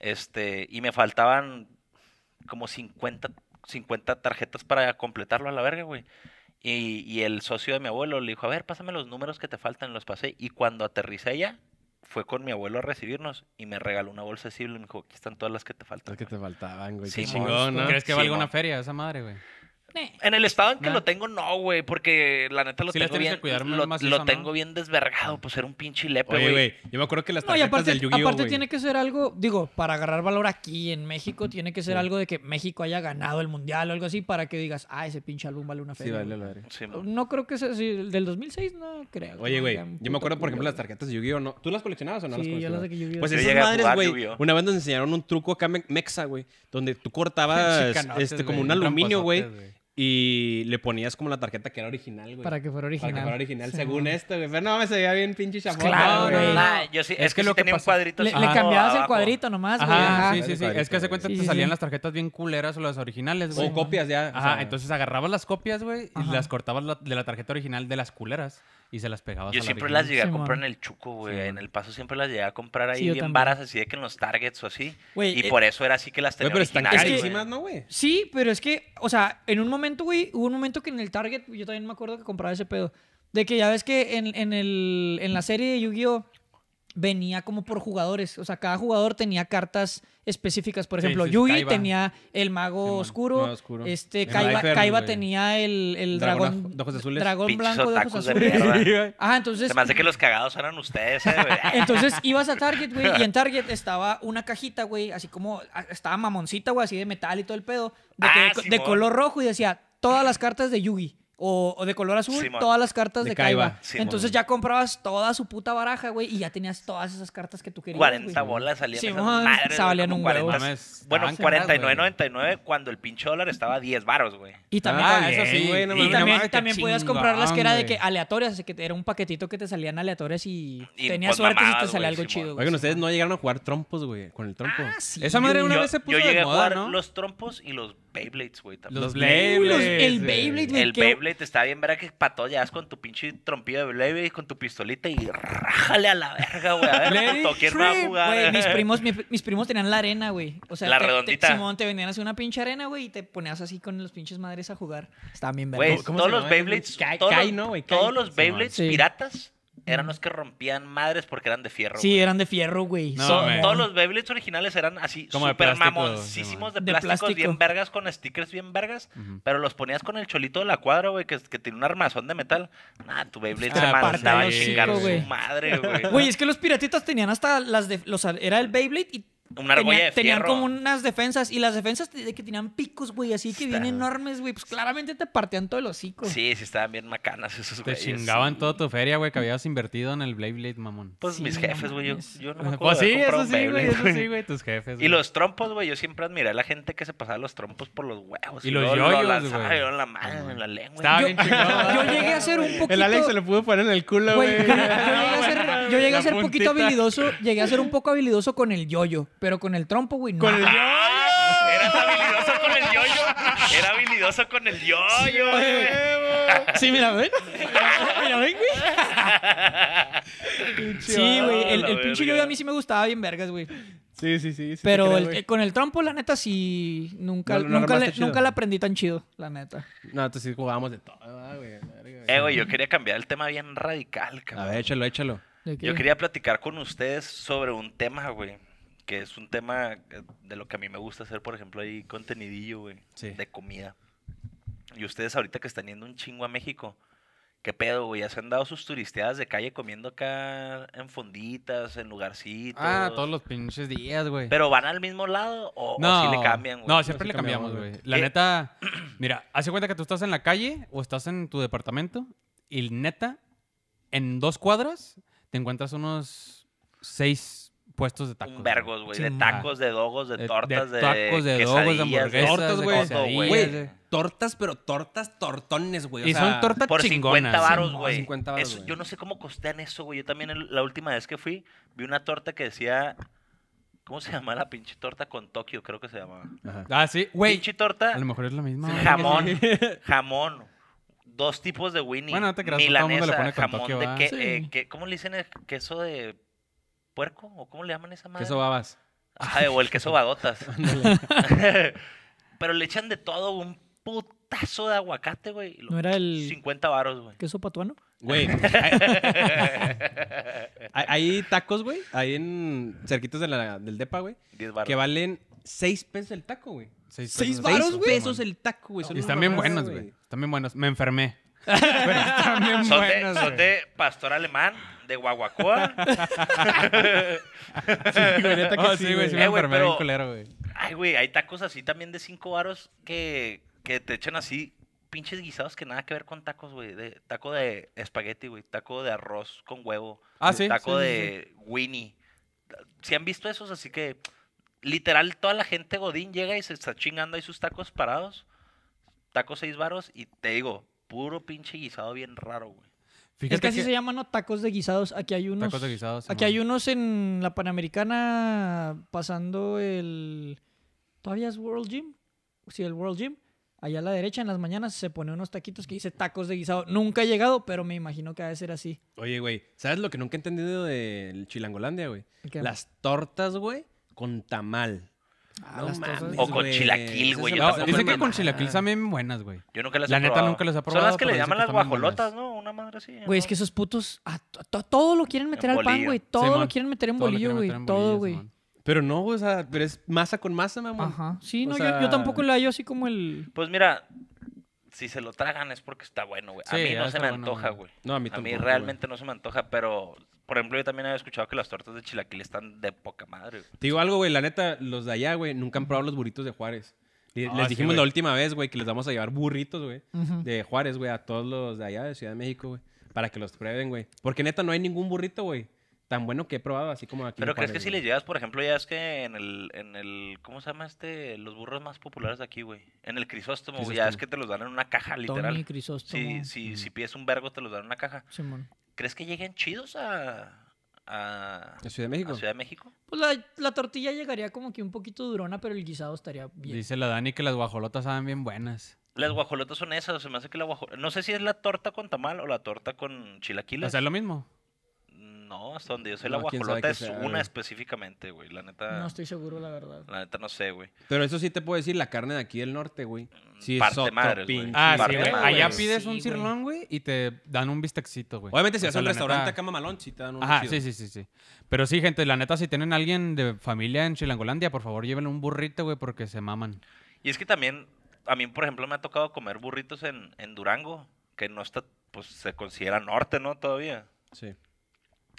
Este, y me faltaban como 50, 50 tarjetas para completarlo a la verga, güey. Y, el socio de mi abuelo le dijo, a ver, pásame los números que te faltan, los pasé. Y cuando aterricé ella, fue con mi abuelo a recibirnos y me regaló una bolsa de cible y me dijo, aquí están todas las que te faltan. Las que te faltaban, güey. Sí, chingón, ¿no? ¿Crees que valga una feria esa madre, güey? En el estado en que lo ah. tengo, no, güey, porque la neta lo tengo bien. lo, tengo bien desvergado, pues era un pinche lepe, güey. Yo me acuerdo que las tarjetas aparte, del Yu-Gi-Oh! Aparte tiene que ser algo, digo, para agarrar valor aquí en México, tiene que ser algo de que México haya ganado el mundial o algo así para que digas, ah, ese pinche álbum vale una fecha. Sí, vale, vale. Sí, no creo que sea así. Del 2006, no creo. Oye, güey, yo me acuerdo, por ejemplo, las tarjetas de Yu-Gi-Oh! No. ¿Tú las coleccionabas o no las coleccionabas? Yo las de Yu-Gi-Oh! Pues esas madres, güey. Una vez nos enseñaron un truco acá mexa, güey, donde tú cortabas este como un aluminio, güey. Y le ponías como la tarjeta que era original, güey. Para que fuera original. Para que fuera original, según esto, güey. Pero no, me veía bien pinche chamón. Claro, güey. No, no, ah, yo sí, es, que, que, lo que tenía un cuadrito. Le, le cambiabas el cuadrito nomás, güey. Ajá, sí, sí, sí. Es que hace cuenta que te salían las tarjetas bien culeras o las originales, güey. O copias ya. Ajá, entonces agarrabas las copias, güey, y las cortabas de la tarjeta original de las culeras. Y se las pegaba. Yo siempre las llegué a comprar en el Chuco, güey. en el Paso siempre las llegué a comprar ahí en bien varas, así de que en los Targets o así. y eh, por eso era así que las tenía. pero ¿no, güey? Sí, pero es que, o sea, en un momento, güey, hubo un momento que en el Target, yo también me acuerdo que compraba ese pedo. De que ya ves que en, el, en la serie de Yu-Gi-Oh! venía como por jugadores. O sea, cada jugador tenía cartas específicas. Por ejemplo, Yugi tenía el mago oscuro. Este, Kaiba, tenía el, dragón, dragón, blanco de ojos azules. entonces. que los cagados eran ustedes, eh, entonces ibas a Target, güey, y en Target estaba una cajita, güey, así como estaba mamoncita, güey, así de metal y todo el pedo, de, ah, de color rojo y decía todas las cartas de Yugi. O, de color azul, todas las cartas de, Caiba. Kaiba. Entonces ya comprabas toda su puta baraja, güey, y ya tenías todas esas cartas que tú querías. 40 bolas salían. Sí, madre, salían un 40, huevo. Bueno, en 49.99 cuando el pinche dólar estaba a 10 varos, güey. Y también, ah, eso sí, no y, también, también podías comprar las que era de que aleatorias, así que era un paquetito que te salían aleatorias y, tenías pues, suerte si te salía algo chido. Oigan, ustedes no llegaron a jugar trompos, güey, con el trompo. Ah, Esa madre una vez se puso de moda, Yo llegué a jugar los trompos y los Beyblades, güey. Los, Beyblades. el Beyblade, güey. El Beyblade está bien, ¿verdad? que ya vas con tu pinche trompillo de Beyblade, y con tu pistolita y rájale a la verga, güey. A ver, quién va a jugar. Wey, mis, primos, mis, primos tenían la arena, güey. O sea, la te, redondita. Te, Simón, te vendían una pinche arena, güey, y te ponías así con los pinches madres a jugar. Estaban bien, ¿verdad? Güey, todos los Beyblades. Todos los Beyblades piratas eran los que rompían madres porque eran de fierro. Sí, eran de fierro, güey. todos los Beyblades originales eran así, súper mamoncísimos de, plásticos plástico. bien vergas, con stickers bien vergas, pero los ponías con el cholito de la cuadra, güey, que, que tiene un armazón de metal. Nah, tu Beyblade se mandaba a chingar su madre, güey. Güey, es que los piratitas tenían hasta las de... Los, era el Beyblade y Tenían como unas defensas y las defensas de que tenían picos, güey, así que bien enormes, güey. Pues claramente te partían todo el hocico. Sí, sí, estaban bien macanas esos güeyes. Te chingaban toda tu feria, güey, que habías invertido en el Blade Blade, mamón. Pues mis jefes, güey. Yo, no me pues acuerdo. Pues sí, eso sí, güey, eso sí, güey, tus jefes. Y los trompos, güey. Yo siempre admiré a la gente que se pasaba los trompos por los huevos. Y, los yoyos, güey. en la mano, en la lengua. Estaba yo, bien chingado. Yo llegué a ser un poquito... El Alex se lo pudo poner en el culo, güey. Yo llegué a ser poquito habilidoso, llegué a ser un poco habilidoso con el yoyo. Pero con el trompo, güey, no. Ah, con el yo-yo! Era habilidoso con el yo-yo Era habilidoso con el yo Sí, mira, ven. Mira, ven, güey. Sí, güey. El, el pinche yo a mí sí me gustaba bien vergas, güey. Sí, sí, sí. Pero eh, con el trompo, la neta, sí. Nunca, nunca, le, la aprendí tan chido, la neta. No, entonces sí jugábamos de todo, güey. Eh, güey, yo quería cambiar el tema bien radical, cabrón. A ver, échalo, échalo. Yo quería platicar con ustedes sobre un tema, güey que es un tema eh, de lo que a mí me gusta hacer, por ejemplo, ahí contenidillo, güey, sí. de comida. Y ustedes ahorita que están yendo un chingo a México, ¿qué pedo, güey? Ya se han dado sus turisteadas de calle comiendo acá en fonditas, en lugarcitos. Ah, todos los pinches días, güey. ¿Pero van al mismo lado o, si le cambian, No, siempre le cambiamos, güey. La eh, neta, mira, hace cuenta que tú estás en la calle o estás en tu departamento y neta, en dos cuadras te encuentras unos seis puestos de tacos. Un vergos, güey. De tacos, de dogos, eh, de, tortas, de. tacos, de dogos, de hamburguesas. Tortas, güey. Tortas, pero tortas, tortones, güey. Y son tortas por 50 varos, güey. yo no sé cómo costean eso, güey. Yo también la última vez que fui, vi una torta que decía. ¿Cómo se llama la pinche torta con Tokio? Creo que se llamaba. Ah, sí, güey. Pinche torta. A lo mejor es la misma. Jamón. jamón dos tipos de Winnie. Bueno, no te creas, milanesa, todo el mundo le pone con jamón Tokio, de eh, que, ¿Cómo le dicen el queso de puerco, o cómo le llaman esa madre. Queso babas. Ajá, o el queso bagotas. Pero le echan de todo un putazo de aguacate, güey. ¿No era el 50 varos, güey. queso patuano? Güey. hay, tacos, güey, ahí en cerquitos de la, del depa, güey. 10 baros. Que valen 6 pesos el taco, güey. ¿6 pesos. pesos el taco, güey. Y están bien buenos, güey. Están bien buenos. Me enfermé. Pero están bien buenos, son de pastor alemán de Guaguacoa. sí, güey. güey. Ay, güey, hay tacos así también de cinco varos que, te echan así pinches guisados que nada que ver con tacos, güey. De, taco de espagueti, güey. Taco de arroz con huevo. Ah, sí. Taco de Winnie. Si han visto esos, así que literal toda la gente Godín llega y se está chingando ahí sus tacos parados. Tacos seis varos y te digo, puro pinche guisado bien raro, güey es que así se llaman, Tacos de guisados. Aquí hay unos. Aquí hay unos en la Panamericana pasando el. ¿Todavía es World Gym? Sí, el World Gym. Allá a la derecha en las mañanas se pone unos taquitos que dice tacos de guisado. Nunca he llegado, pero me imagino que ha de ser así. Oye, güey, ¿sabes lo que nunca he entendido del Chilangolandia, güey? Las tortas, güey, con tamal. Ah, o con chilaquil, güey. Dicen que con chilaquil también buenas, güey. Yo nunca las La neta nunca las he probado. Son las que le llaman las guajolotas, ¿no? Una madre así. Güey, es que esos putos a, ah, todo lo quieren meter al pan, güey. Todo lo quieren meter en bolillo, güey. Todo, güey. Pero no, o sea, pero es masa con masa, mamá. Ajá. Sí, no, yo, tampoco la hallo así como el. Pues mira, si se lo tragan es porque está bueno, güey. a mí no se me antoja, güey. No, a mí tampoco. A mí realmente no se me antoja, pero por ejemplo, yo también había escuchado que las tortas de chilaquil están de poca madre. Te digo algo, güey. La neta, los de allá, güey, nunca han probado los burritos de Juárez. Ah, les dijimos la última vez, güey, que les vamos a llevar burritos, güey, de Juárez, güey, a todos los de allá de Ciudad de México, güey, para que los prueben, güey. Porque neta, no hay ningún burrito, güey, tan bueno que he probado, así como aquí. Pero crees que si les llevas, por ejemplo, ya es que en el, en el, ¿cómo se llama este? Los burros más populares de aquí, güey. En el crisóstomo, güey, ya es que te los dan en una caja, literal. Tony, crisóstomo. Sí, si pides un vergo, te los dan en una caja. Simón. ¿Crees que lleguen chidos a, a, Ciudad de México? A Ciudad de México? Pues la, tortilla llegaría como que un poquito durona, pero el guisado estaría bien. Dice la Dani que las guajolotas saben bien buenas. Las guajolotas son esas, se me hace que la guajolota... No sé si es la torta con tamal o la torta con chilaquiles. O sea, es lo mismo. No, hasta donde yo sé, la guajolota es una específicamente, güey. La neta. No estoy seguro, la verdad. La neta no sé, güey. Pero eso sí te puedo decir, la carne de aquí del norte, güey. Mm, ah, sí, Parte es madre, güey. Ah, sí, Allá pides un cirlón, güey, y te dan un bistecito, güey. Obviamente, si vas al restaurante acá mamalón, te dan un Ajá, sí, sí, sí, sí. Pero sí, gente, la neta, si tienen alguien de familia en Chilangolandia, por favor, llévenle un burrito, güey, porque se maman. Y es que también, a mí, por ejemplo, me ha tocado comer burritos en, en Durango, que no está, pues se considera norte, ¿no? Todavía. Sí.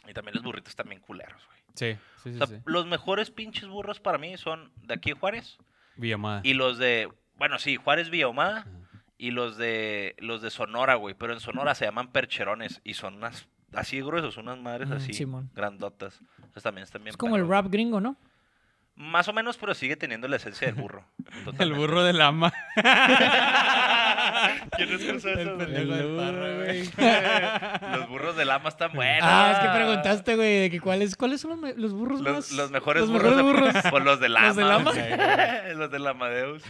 Y también los burritos también culeros, güey. Sí, sí, sí, Los mejores pinches burros para mí son de aquí Juárez. Villamada. Y los de, bueno, sí, Juárez Villamada. Y los de los de Sonora, güey. Pero en Sonora se llaman percherones y son unas así gruesos, unas madres mm, así grandotas. también Es como el rap gringo, ¿no? Más o menos, pero sigue teniendo la esencia del burro. El burro de lama ¿Quién es eso? El pendejo güey. los burros de lama están buenos. Ah, es que preguntaste, güey, de que cuáles, cuáles son los, burros los, más... Los mejores, los burros. burros. De, pues los del ama. Los de ama. los del amadeus.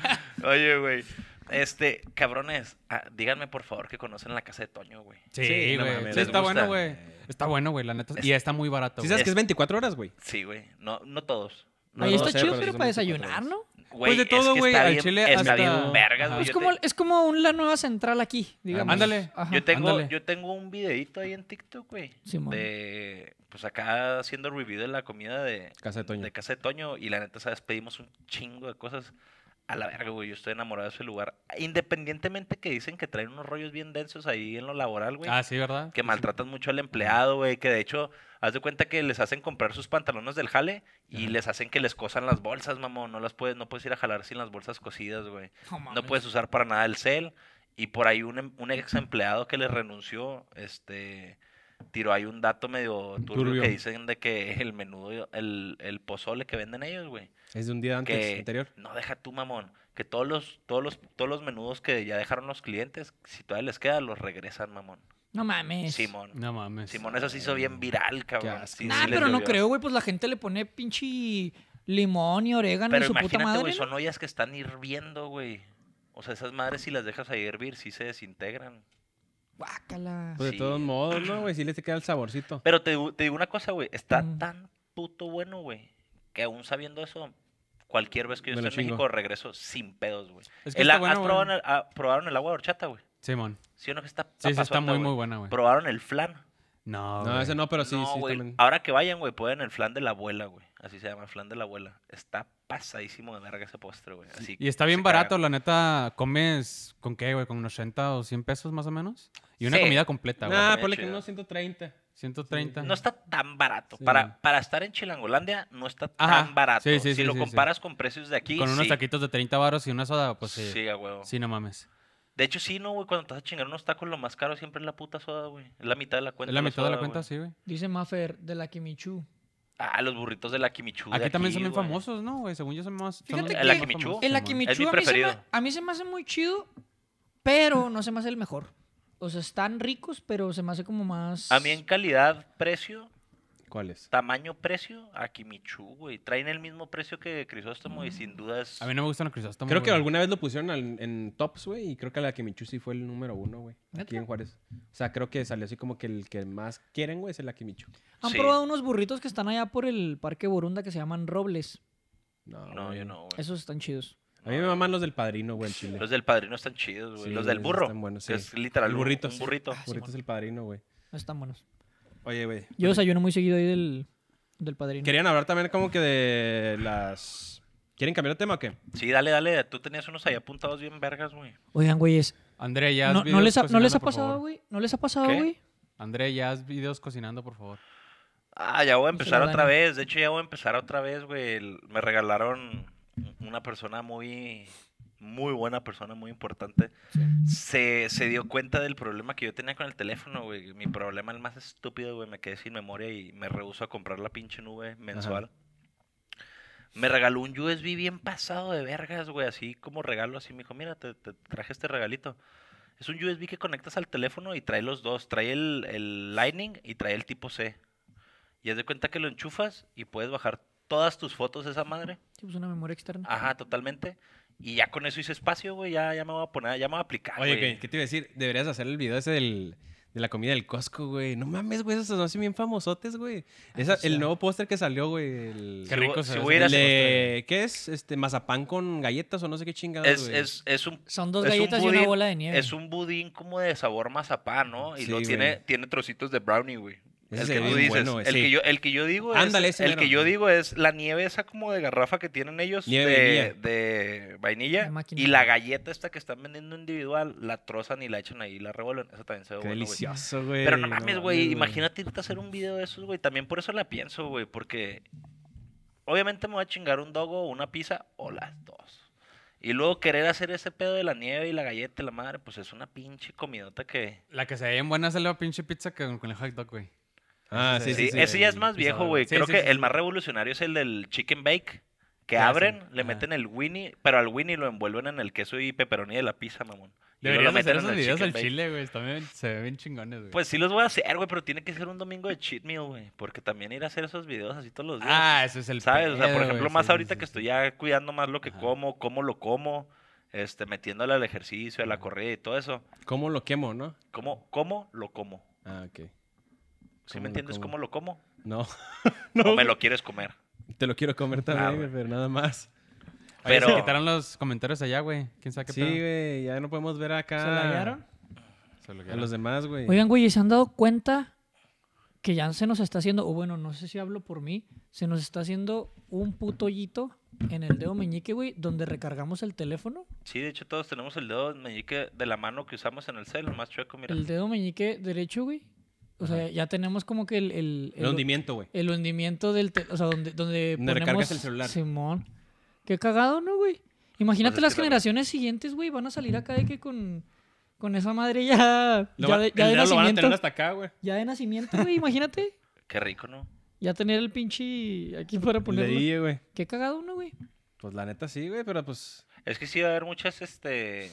Oye, güey. Este, cabrones, ah, díganme por favor que conocen la casa de Toño, güey. Sí, güey. está bueno, güey. Está bueno, güey, la neta. Y está muy barato. ¿Sí sabes que es 24 horas, güey? Sí, güey. No, no todos. Ahí está chido, pero para desayunar, ¿no? pues de todo, güey, es que chile Es, como, es como la nueva central aquí, digamos. Ándale. yo, tengo, yo tengo un videito ahí en TikTok, güey. Sí, de, pues acá haciendo review de la comida de... Casa de Toño. De Casa de Toño. Y la neta, ¿sabes? Pedimos un chingo de cosas a la verga, güey, yo estoy enamorado de ese lugar. Independientemente que dicen que traen unos rollos bien densos ahí en lo laboral, güey. Ah, sí, ¿verdad? Que maltratan mucho al empleado, güey, que de hecho, haz de cuenta que les hacen comprar sus pantalones del jale y les hacen que les cosan las bolsas, mamón. No las puedes, no puedes ir a jalar sin las bolsas cosidas, güey. no puedes usar para nada el cel. Y por ahí un, em, un ex empleado que les renunció, este tiro hay un dato medio turbio, que dicen de que el menudo, el, pozole que venden ellos, güey. Es de un día antes, anterior. No, deja tú, mamón. Que todos los, todos los, todos los menudos que ya dejaron los clientes, si todavía les queda, los regresan, mamón. No mames. Simón. No mames. Simón, eso se hizo bien viral, cabrón. Sí, pero no creo, güey. Pues la gente le pone pinche limón y orégano pero su puta madre. Wey, son ollas que están hirviendo, güey. O sea, esas madres si las dejas ahí hervir, sí se desintegran. Pues de todos modos, ¿no, güey? Sí te queda el saborcito. Pero te, digo- te digo una cosa, güey. Está tan puto bueno, güey, que aún sabiendo eso, cualquier vez que yo esté en México regreso sin pedos, güey. ¿has probado el- probaron el agua de horchata, güey? Simón. Sí, o no, que está, Sí, está muy, muy buena, güey. Probaron el flan. No, ese no, pero sí, sí. Ahora que vayan, güey, pueden el flan de la abuela, güey. Así se llama, el flan de la abuela. Está pasadísimo de verga ese postre, güey. y está bien barato, la neta. Comes, ¿con qué, güey? ¿Con unos 80 o 100 pesos más o menos? Y una comida completa, güey. Ah, ponle que unos 130. 130. No está tan barato. Para, para estar en Chilangolandia, no está tan barato. si lo comparas con precios de aquí. Con unos taquitos de 30 baros y una soda, pues sí. Sí, güey. Sí, no mames. De hecho, sí, no, güey. Cuando estás a chingar unos tacos, lo más caro siempre es la puta soda, güey. Es la mitad de la cuenta. Es la, mitad de la cuenta, sí, güey. Dice Maffer, de la Kimichu. Ah, los burritos de la Kimichu. Aquí, aquí también son muy famosos, ¿no, güey? Según yo son más. Fíjate que. El Kimichu. El Kimichu a, mí a mí se me hace muy chido, pero no se me hace el mejor. O sea, están ricos, pero se me hace como más. A mí en calidad, precio. ¿Cuáles? Tamaño, precio, Akimichu, güey. Traen el mismo precio que Crisóstomo y mm. sin dudas. A mí no me gustan los Crisóstomo. Creo que alguna vez lo pusieron en Tops, güey, y creo que la Akimichu sí fue el número uno, güey. Aquí en Juárez. O sea, creo que salió así como que el que más quieren, güey, es el Akimichu. Han probado unos burritos que están allá por el Parque Burunda que se llaman Robles. No, no yo no, güey. Esos están chidos. A mí me maman los del padrino, güey, en Chile. Los del padrino están chidos, güey. los del burro. Están buenos, sí. Es literal. burritos burrito. Un burrito. Ah, el padrino, güey. No están buenos. Oye, güey. Yo pues, desayuno muy seguido ahí del, del padrino. Querían hablar también como que de las... ¿Quieren cambiar de tema o qué? Sí, dale, dale. Tú tenías unos ahí apuntados bien vergas, güey. Oigan, güeyes. Andrea, ya has no, les ha, no les ha pasado, güey. No les ha pasado, güey. Andrea, ya has videos cocinando, por favor. Ah, ya voy a empezar otra vez. De hecho, ya voy a empezar otra vez, güey. Me regalaron una persona muy muy buena persona, muy importante, se, dio cuenta del problema que yo tenía con el teléfono, güey. Mi problema, el más estúpido, güey, me quedé sin memoria y me rehuso a comprar la pinche nube mensual. Me regaló un USB bien pasado de vergas, güey, así como regalo, así me dijo, mira, te, traje este regalito. Es un USB que conectas al teléfono y trae los dos. Trae el, Lightning y trae el tipo C. Y es de cuenta que lo enchufas y puedes bajar todas tus fotos de esa madre. Sí, pues una memoria externa. Ajá, totalmente. Y ya con eso hice espacio, güey. Ya, ya me voy a poner, ya me voy a aplicar. Oye, güey. ¿qué, te iba a decir? Deberías hacer el video ese del, de la comida del Costco, güey. No mames, güey. Esos son así bien famosotes, güey. Ah, el nuevo póster que salió, güey. Qué rico. Si ¿Qué es? Este, mazapán con galletas o no sé qué chingados. Es, Es, un, son dos galletas y una bola de nieve. Es un budín como de sabor mazapán, ¿no? Y lo tiene, tiene trocitos de brownie, güey el que tú dices, el, que yo, el que digo es, el que yo digo es la nieve esa como de garrafa que tienen ellos de, vainilla y la galleta esta que están vendiendo individual la trozan y la echan ahí la revuelven, eso también se ve delicioso, güey. Pero no mames, güey, imagínate hacer un video de esos, güey, también por eso la pienso, güey, porque obviamente me voy a chingar un dogo, una pizza o las dos. Y luego querer hacer ese pedo de la nieve y la galleta la madre, pues es una pinche comidota que... La que se ve bien buena es la pinche pizza con el hot dog, güey. Ah, sí, sí. ese ya es más viejo, güey. Creo que el más revolucionario es el del Chicken Bake. Que abren, le meten el Winnie, pero al Winnie lo envuelven en el queso y pepperoni de la pizza, mamón. Deberías lo hacer esos videos chile, güey. También se ven chingones, güey. Pues sí los voy a hacer, güey, pero tiene que ser un domingo de cheat meal, güey. Porque también ir a hacer esos videos así todos los días. Ah, eso es el ¿Sabes? o sea, por ejemplo, más ahorita que estoy ya cuidando más lo que como, cómo lo como, este, metiéndole al ejercicio, a la corrida y todo eso. ¿Cómo lo quemo, no? ¿Cómo, cómo lo como? Ah, ok. Si me entiendes cómo lo como? No. no. me lo quieres comer? Te lo quiero comer también, pero nada más. Pero... se quitaron los comentarios allá, güey. ¿Quién sabe qué Sí, güey, ya no podemos ver acá. ¿Se lo Se A los demás, güey. Oigan, güey, ¿se han dado cuenta que ya se nos está haciendo, o bueno, no sé si hablo por mí, se nos está haciendo un putollito en el dedo meñique, güey, donde recargamos el teléfono? Sí, de hecho todos tenemos el dedo meñique de la mano que usamos en el cel, más chueco, mira. El dedo meñique derecho, güey, o sea, ya tenemos como que el... El, hundimiento, güey. El hundimiento del... O sea, donde, donde, recargas el celular. Simón. Qué cagado, ¿no, güey? Imagínate pues las generaciones siguientes, güey, van a salir acá de que con... Con esa madre ya... ya de, ya nacimiento. van a tener hasta acá, güey. Ya de nacimiento, güey, imagínate. Qué rico, ¿no? Ya tener el pinche... Aquí para ponerlo. Leí, güey. Qué cagado, ¿no, güey? Pues la neta sí, güey, pero pues... Es que sí va a haber muchas, este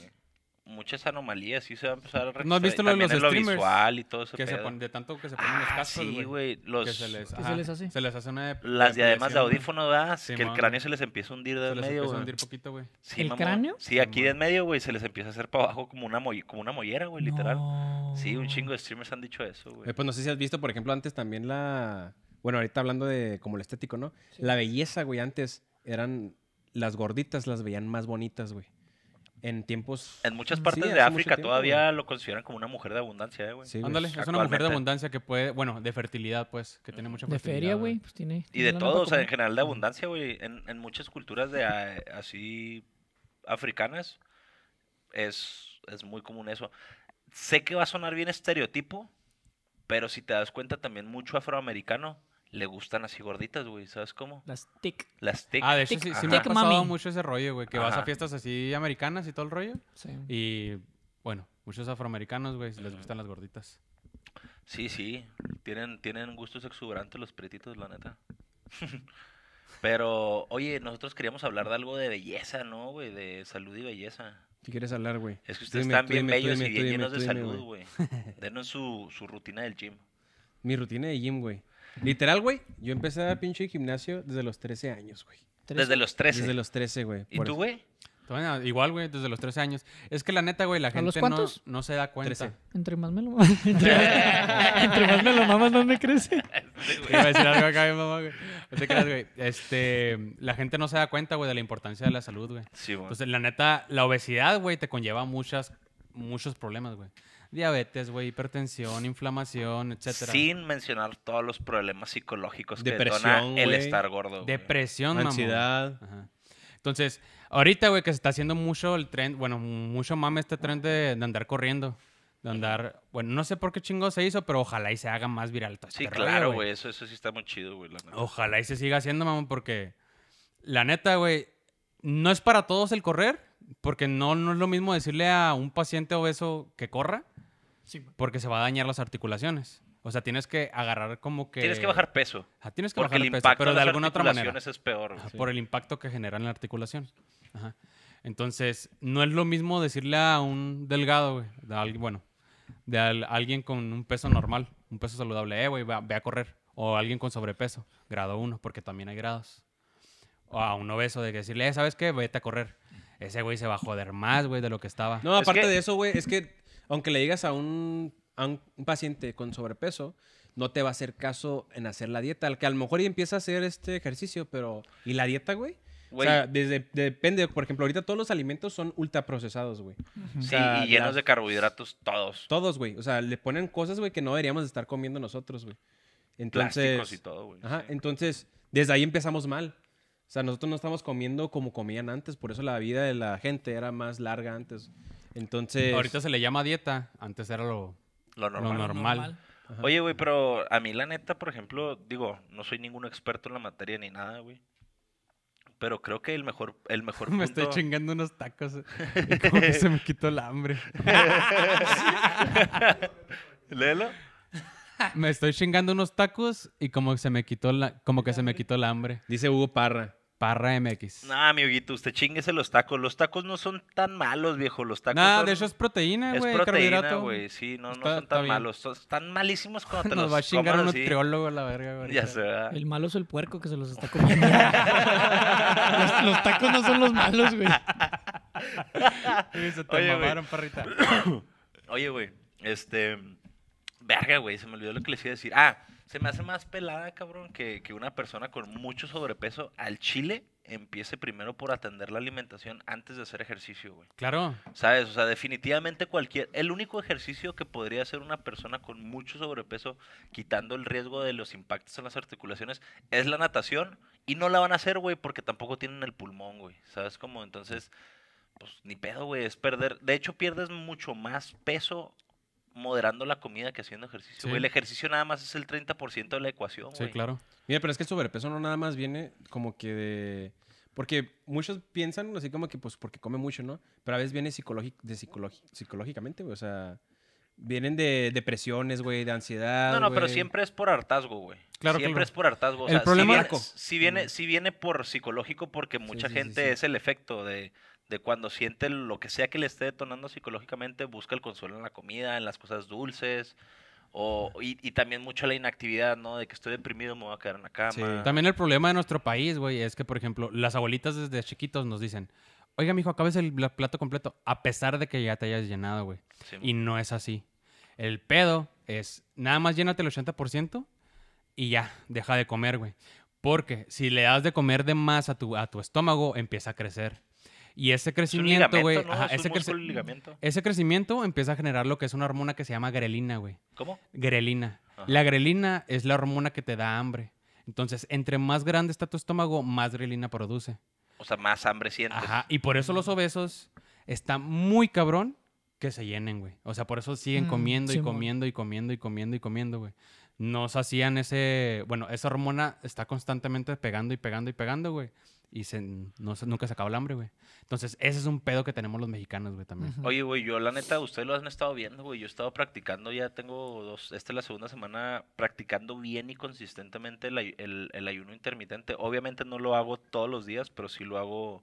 muchas anomalías sí se va a empezar a registrar. ¿No has visto lo de los streamers? Lo visual y todo eso. Que se pone, de tanto que se ponen ah, los cascos, Sí, güey. Los... se les, ¿Qué se les hace? Se les hace una... Las además de audífono, da que el cráneo se les empieza a hundir de se medio, Se les empieza a hundir poquito, güey. Sí, ¿El cráneo? Sí, aquí de en medio, güey, se les empieza a hacer para abajo como una, como una mollera, güey, literal. Sí, un chingo de streamers han dicho eso, güey. Eh, pues no sé si has visto, por ejemplo, antes también la... Bueno, ahorita hablando de como lo estético, ¿no? La belleza, güey, antes eran... Las gorditas las veían más bonitas, güey en tiempos. En muchas mm, partes de África todavía lo consideran como una mujer de abundancia, eh, güey. Sí, Ándale, es una mujer de abundancia que puede, bueno, de fertilidad, pues, que tiene mucha fertilidad. De feria, güey, pues tiene. Y de todo, o sea, en general de abundancia, güey. En, muchas culturas de ah, así africanas es, es muy común eso. Sé que va a sonar bien estereotipo, pero si te das cuenta también mucho afroamericano le gustan así gorditas, güey, ¿sabes cómo? Las tic. Las tic. Ah, de hecho, sí, me ha pasado mucho ese rollo, güey, que vas a fiestas así americanas y todo el rollo. Sí. Y, bueno, muchos afroamericanos, güey, les gustan las gorditas. Sí, sí, tienen, tienen gustos exuberantes los pretitos, la neta. Pero, oye, nosotros queríamos hablar de algo de belleza, ¿no, güey? De salud y belleza. Si quieres hablar, güey. Es que ustedes están bien bellos y bien llenos de salud, güey. Denos su, su rutina del gym. Mi rutina de gym, güey. Literal, güey. Yo empecé a pinche gimnasio desde los 13 años, güey. Desde los 13. Desde los 13, güey. ¿Y tú, güey? igual, güey, desde los 13 años. Es que la neta, güey, la gente no, no, se da cuenta. Entre más me lo Entre más me lo mamas, más me crece. Iba a decir algo acá, mamá, güey. No te creas, güey. Este, la gente no se da cuenta, güey, de la importancia de la salud, güey. Sí, güey. Entonces, la neta, la obesidad, güey, te conlleva muchas, muchos problemas, güey diabetes, güey, hipertensión, inflamación, etcétera. Sin mencionar todos los problemas psicológicos que detona el estar gordo. Depresión, mamón. ansiedad. Entonces, ahorita, güey, que se está haciendo mucho el tren, bueno, mucho mame este tren de, andar corriendo. De andar, bueno, no sé por qué chingo se hizo, pero ojalá y se haga más viral. Este sí, claro, güey, eso, eso sí está muy chido, güey. Ojalá y se siga haciendo, mamá, porque la neta, güey, no es para todos el correr, porque no, no es lo mismo decirle a un paciente obeso que corra porque se va a dañar las articulaciones. O sea, tienes que agarrar como que... Tienes que bajar peso. tienes que bajar peso, pero de, alguna otra manera. es peor. Por el impacto que genera en la articulación. Entonces, no es lo mismo decirle a un delgado, güey, bueno, de alguien con un peso normal, un peso saludable, eh, güey, ve, a correr. O alguien con sobrepeso, grado 1, porque también hay grados. O a un obeso, de decirle, eh, ¿sabes qué? Vete a correr. Ese güey se va a joder más, güey, de lo que estaba. No, aparte de eso, güey, es que aunque le digas a un, paciente con sobrepeso, no te va a hacer caso en hacer la dieta. Al que a lo mejor ya empieza a hacer este ejercicio, pero. ¿Y la dieta, güey? O sea, depende, por ejemplo, ahorita todos los alimentos son ultraprocesados, güey. sí, y llenos de carbohidratos todos. Todos, güey. O sea, le ponen cosas, güey, que no deberíamos estar comiendo nosotros, güey. Entonces, y todo, güey. Ajá, entonces, desde ahí empezamos mal. O sea, nosotros no estamos comiendo como comían antes, por eso la vida de la gente era más larga antes. Entonces. Ahorita se le llama dieta, antes era lo, lo normal. Oye, güey, pero a mí la neta, por ejemplo, digo, no soy ningún experto en la materia ni nada, güey. Pero creo que el mejor, el mejor Me estoy chingando unos tacos. Y como que se me quitó el hambre. Léelo. Me estoy chingando unos tacos y como que se me quitó la, como que se me quitó el hambre. Dice Hugo Parra. Parra MX. Nah, mi usted usted chinguese los tacos. Los tacos no son tan malos, viejo. Los tacos. Nah, de hecho es proteína, güey. Es proteína, güey. Sí, no, no son tan malos. están malísimos cuando te Nos los va a chingar un nutriólogo la verga, güey. Ya se El malo es el puerco que se los está comiendo. los, tacos no son los malos, güey. se te mamaron, parrita. Oye, güey. Este. Verga, güey. Se me olvidó lo que les iba a decir. Ah. Se me hace más pelada, cabrón, que, una persona con mucho sobrepeso al chile empiece primero por atender la alimentación antes de hacer ejercicio, güey. Claro. ¿Sabes? O sea, definitivamente cualquier... El único ejercicio que podría hacer una persona con mucho sobrepeso, quitando el riesgo de los impactos en las articulaciones, es la natación. Y no la van a hacer, güey, porque tampoco tienen el pulmón, güey. ¿Sabes cómo? Entonces, pues ni pedo, güey, es perder... De hecho, pierdes mucho más peso moderando la comida que haciendo ejercicio. El ejercicio nada más es el 30% de la ecuación. Sí, claro. Mira, pero es que el sobrepeso no nada más viene como que de... Porque muchos piensan así como que pues porque come mucho, ¿no? Pero a veces viene de psicológicamente, güey. O sea, vienen de depresiones, güey, de ansiedad. No, no, pero siempre es por hartazgo, güey. Claro, siempre es por hartazgo. el problema si viene, si viene, por psicológico porque mucha gente es el efecto de de cuando siente lo que sea que le esté detonando psicológicamente, busca el consuelo en la comida, en las cosas dulces. y, también mucho la inactividad, ¿no? De que estoy deprimido, me voy a quedar en la cama. También el problema de nuestro país, güey, es que, por ejemplo, las abuelitas desde chiquitos nos dicen, oiga, mijo, acabes el plato completo, a pesar de que ya te hayas llenado, güey. y no es así. El pedo es, nada más llénate el 80% y ya, deja de comer, güey. Porque si le das de comer de más a tu, a tu estómago, empieza a crecer. Y ese crecimiento, güey. ese, crecimiento empieza a generar lo que es una hormona que se llama grelina, güey. ¿Cómo? Grelina. La grelina es la hormona que te da hambre. Entonces, entre más grande está tu estómago, más grelina produce. O sea, más hambre sientes. Ajá. Y por eso los mm. obesos están muy cabrón que se llenen, güey. O sea, por eso siguen mm, comiendo, y comiendo y comiendo y comiendo y comiendo, güey. Nos hacían ese. Bueno, esa hormona está constantemente pegando y pegando y pegando, güey y se, nunca se acaba el hambre, güey. Entonces, ese es un pedo que tenemos los mexicanos, güey, también. Oye, güey, yo la neta, ustedes lo han estado viendo, güey. Yo he estado practicando, ya tengo dos, esta es la segunda semana, practicando bien y consistentemente el, ayuno intermitente. Obviamente no lo hago todos los días, pero sí lo hago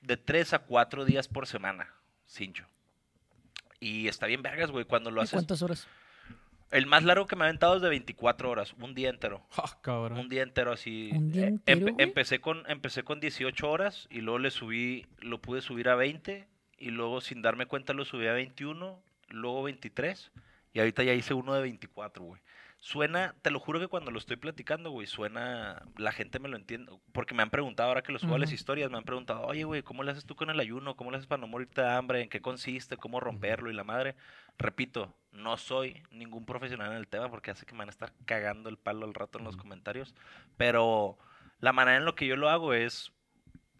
de tres a cuatro días por semana, cincho. Y está bien vergas, güey, cuando lo ¿Y haces. ¿Cuántas horas? El más largo que me ha aventado es de 24 horas, un día entero. Ah, cabrón. Un día entero así. ¿Un día eh, entero, empecé, con, empecé con 18 horas y luego le subí, lo pude subir a 20 y luego sin darme cuenta lo subí a 21, luego 23 y ahorita ya hice uno de 24, güey. Suena, te lo juro que cuando lo estoy platicando, güey, suena, la gente me lo entiende, porque me han preguntado ahora que lo subo a las historias, me han preguntado, oye, güey, ¿cómo le haces tú con el ayuno? ¿Cómo le haces para no morirte de hambre? ¿En qué consiste? ¿Cómo romperlo? Y la madre, repito, no soy ningún profesional en el tema porque hace que me van a estar cagando el palo al rato en los comentarios. Pero la manera en la que yo lo hago es.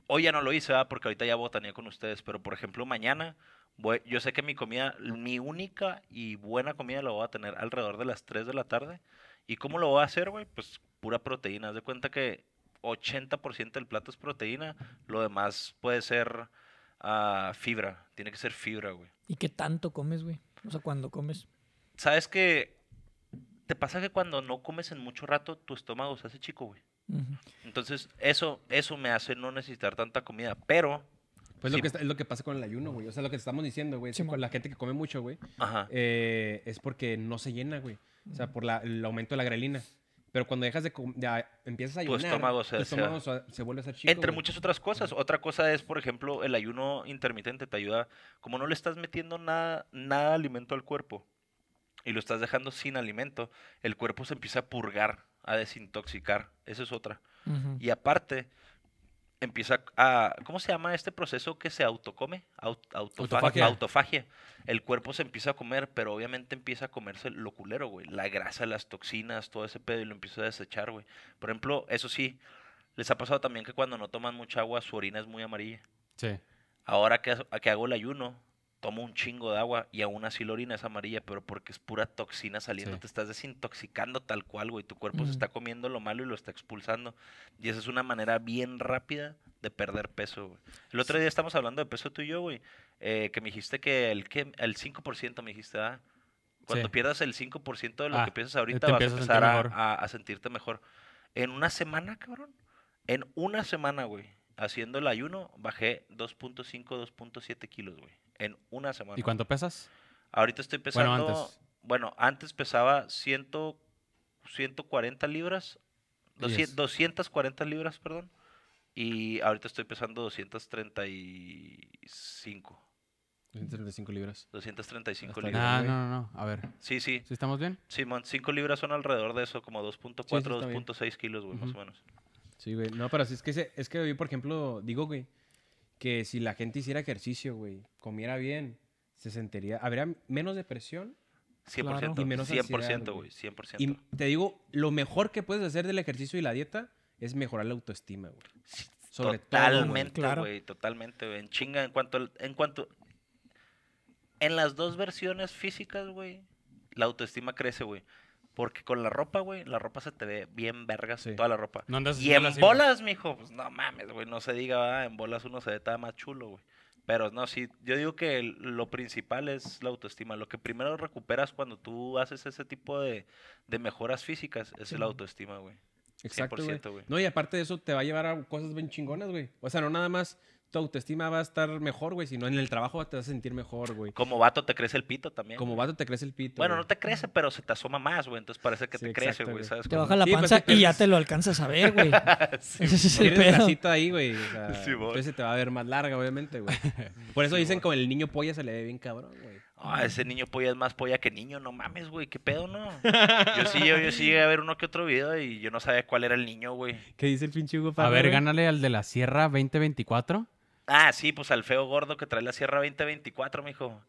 Hoy ya no lo hice, porque ahorita ya botanía con ustedes. Pero por ejemplo, mañana yo sé que mi comida, mi única y buena comida la voy a tener alrededor de las 3 de la tarde. ¿Y cómo lo voy a hacer, güey? Pues pura proteína. Haz de cuenta que 80% del plato es proteína, lo demás puede ser ah, fibra. Tiene que ser fibra, güey. ¿Y qué tanto comes, güey? O sea, cuando comes. ¿Sabes que te pasa que cuando no comes en mucho rato, tu estómago se hace chico, güey? Entonces, eso, eso me hace no necesitar tanta comida, pero... Pues lo que es lo que pasa con el ayuno, güey. O sea, lo que estamos diciendo, güey, con la gente que come mucho, güey, eh, es porque no se llena, güey. O sea, por el aumento de la grelina. Pero cuando dejas de, empiezas a ayunar, tu estómago, se, vuelve a ser chico. Entre muchas otras cosas. Otra cosa es, por ejemplo, el ayuno intermitente te ayuda, como no le estás metiendo nada, nada alimento al cuerpo y lo estás dejando sin alimento, el cuerpo se empieza a purgar, a desintoxicar. Esa es otra. Y aparte, empieza a, ¿cómo se llama este proceso que se autocome? autofagia. Autofagia. El cuerpo se empieza a comer, pero obviamente empieza a comerse lo culero, güey. La grasa, las toxinas, todo ese pedo y lo empieza a desechar, güey. Por ejemplo, eso sí, les ha pasado también que cuando no toman mucha agua, su orina es muy amarilla. Sí. Ahora que, que hago el ayuno, toma un chingo de agua y aún así la orina es amarilla, pero porque es pura toxina saliendo, te estás desintoxicando tal cual, güey, tu cuerpo se está comiendo lo malo y lo está expulsando. Y esa es una manera bien rápida de perder peso, güey. El otro día estamos hablando de peso tú y yo, güey, eh, que me dijiste que el, que el 5% me dijiste, ah, cuando pierdas el 5% de lo ah, que piensas ahorita vas a empezar a, a sentirte mejor. En una semana, cabrón, en una semana, güey, haciendo el ayuno, bajé 2.5, 2.7 kilos, güey en una semana. ¿Y cuánto pesas? Ahorita estoy pesando. Bueno, antes, bueno, antes pesaba 100, 140 libras. 240 libras, perdón. Y ahorita estoy pesando 235. 235 libras. 235 libras. Ah, no, no, no. A ver. Sí, sí. estamos bien? Sí, man. 5 libras son alrededor de eso, como 2.4, 2.6 kilos, güey, más o menos. Sí, güey. No, pero sí, es que, es que yo, por ejemplo, digo, güey, que si la gente hiciera ejercicio, güey, comiera bien, se sentiría, habría menos depresión 100%, y menos 100%, güey, 100%. Y te digo, lo mejor que puedes hacer del ejercicio y la dieta es mejorar la autoestima, güey. totalmente, todo, güey, totalmente, güey. En chinga, en cuanto, en cuanto, en las dos versiones físicas, güey, la autoestima crece, güey. Porque con la ropa, güey, la ropa se te ve bien verga, toda la ropa. y en bolas, mijo, pues no mames, güey, no se diga, ¿verdad? Ah, en bolas uno se ve tan más chulo, güey. Pero no, sí, yo digo que lo principal es la autoestima. Lo que primero recuperas cuando tú haces ese tipo de, mejoras físicas es el la autoestima, güey. Exacto, güey. No, y aparte de eso, te va a llevar a cosas bien chingonas, güey. O sea, no nada más tu autoestima va a estar mejor, güey. Si no, en el trabajo te vas a sentir mejor, güey. Como vato te crece el pito también. Como vato te crece el pito. Bueno, no te crece, pero se te asoma más, güey. Entonces parece que te crece, güey. ¿sabes te baja la pues, panza y ya te lo alcanzas a ver, güey. Ese es el pedo. ahí, güey. entonces te va a ver más larga, obviamente, güey. Por eso dicen como con el niño polla se le ve bien cabrón, güey. Ah, ese niño polla es más polla que niño, no mames, güey, qué pedo, ¿no? Yo sí, yo, sí llegué a ver uno que otro video y yo no sabía cuál era el niño, güey. ¿Qué dice el pinche Hugo para? A ver, gánale al de la Sierra 2024. Ah, sí, pues al feo gordo que trae la Sierra 2024, mijo.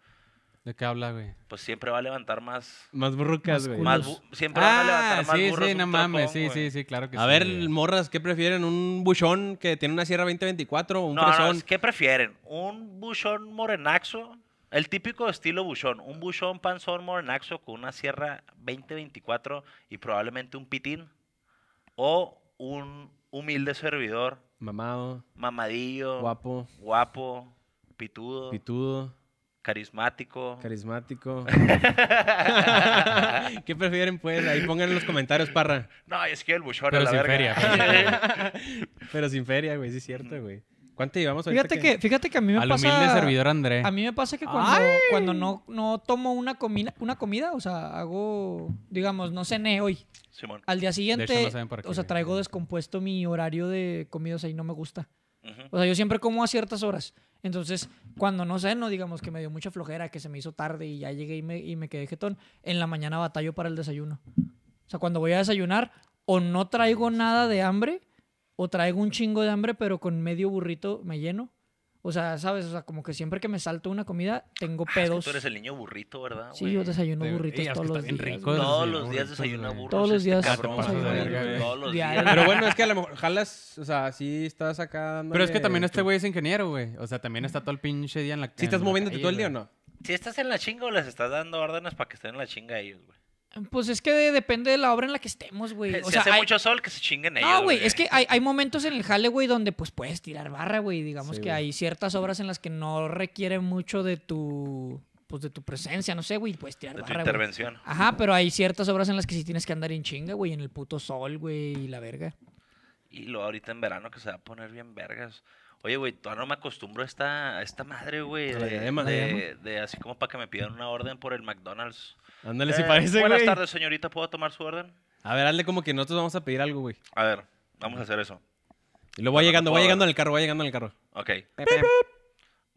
¿De qué habla, güey? Pues siempre va a levantar más. Más burrucas, güey. Más siempre va a levantar ah, más sí, Sí, no mames. sí, sí, sí, claro que sí. A ver, morras, ¿qué prefieren? ¿Un buchón que tiene una sierra 2024 o un no, No, ¿Qué prefieren? ¿Un buchón morenaxo? El típico estilo buchón. Un buchón panzón morenaxo con una sierra 2024 y probablemente un pitín. O un humilde servidor Mamado. Mamadillo. Guapo. Guapo. Pitudo. Pitudo. Carismático. Carismático. ¿Qué prefieren, pues? Ahí pongan en los comentarios, parra. No, es que el buchón Pero a la sin feria. Pues. Pero sin feria, güey, sí es cierto, güey. ¿Cuánto llevamos fíjate que, Fíjate que a mí me al pasa... servidor André. A mí me pasa que cuando, cuando no, no tomo una, comida, una comida, o sea, hago, digamos, no cené hoy. Simón. Al día siguiente, o sea, traigo descompuesto mi horario de comidas ahí, no me gusta. O sea, yo siempre como a ciertas horas. Entonces, cuando no ceno, digamos que me dio mucha flojera, que se me hizo tarde y ya llegué y me, y me quedé jetón, en la mañana batallo para el desayuno. O sea, cuando voy a desayunar, o no traigo nada de hambre o traigo un chingo de hambre, pero con medio burrito me lleno. O sea, ¿sabes? O sea, como que siempre que me salto una comida, tengo ah, pedos. tú eres el niño burrito, ¿verdad? Sí, yo desayuno burritos todos los días. todos los días desayuno burritos. Todos los días. todos los días. Pero bueno, es que a lo mejor jalas, o sea, sí estás acá Pero es que también este güey es ingeniero, güey. O sea, también está todo el pinche día en la... ¿Sí estás moviéndote todo el día o no? Si estás en la chinga o les estás dando órdenes para que estén en la chinga ellos, güey. Pues es que depende de la obra en la que estemos, güey. Eh, si o sea, hace mucho sol, que se chinguen ellos. No, güey, es que hay, hay, momentos en el jale, güey, donde pues puedes tirar barra, güey. Digamos que hay ciertas obras en las que no requiere mucho de tu pues de tu presencia, no sé, güey, puedes tirar de barra, tu intervención. Ajá, pero hay ciertas obras en las que sí tienes que andar en chinga, güey, en el puto sol, güey, y la verga. Y lo ahorita en verano que se va a poner bien vergas. Oye, güey, todavía no me acostumbro a esta, esta madre, güey. De, de, de, así como para que me pidan una orden por el McDonald's. Ándale, si eh, parece, Buenas tardes, señorita. ¿Puedo tomar su orden? A ver, hazle como que nosotros vamos a pedir algo, güey. A ver, vamos a hacer eso. Y lo voy llegando, voy llegando en el carro, voy llegando en el carro. Ok.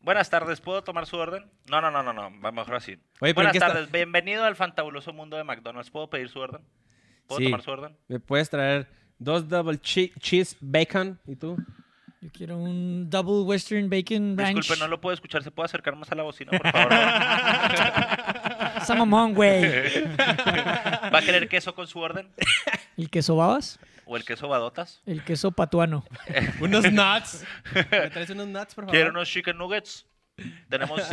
Buenas tardes, ¿puedo tomar su orden? No, no, no, no, no, mejor así. Buenas tardes, bienvenido al fantabuloso mundo de McDonald's. ¿Puedo pedir su orden? ¿Puedo tomar su orden? ¿Me puedes traer dos double cheese bacon y tú? quiero un Double Western Bacon Ranch. Disculpe, no lo puedo escuchar. ¿Se puede acercar más a la bocina, por favor? among em güey. ¿Va a querer queso con su orden? ¿El queso babas? ¿O el queso badotas? El queso patuano. unos nuts. ¿Me traes unos nuts, por favor? Quiero unos chicken nuggets? Tenemos Sí,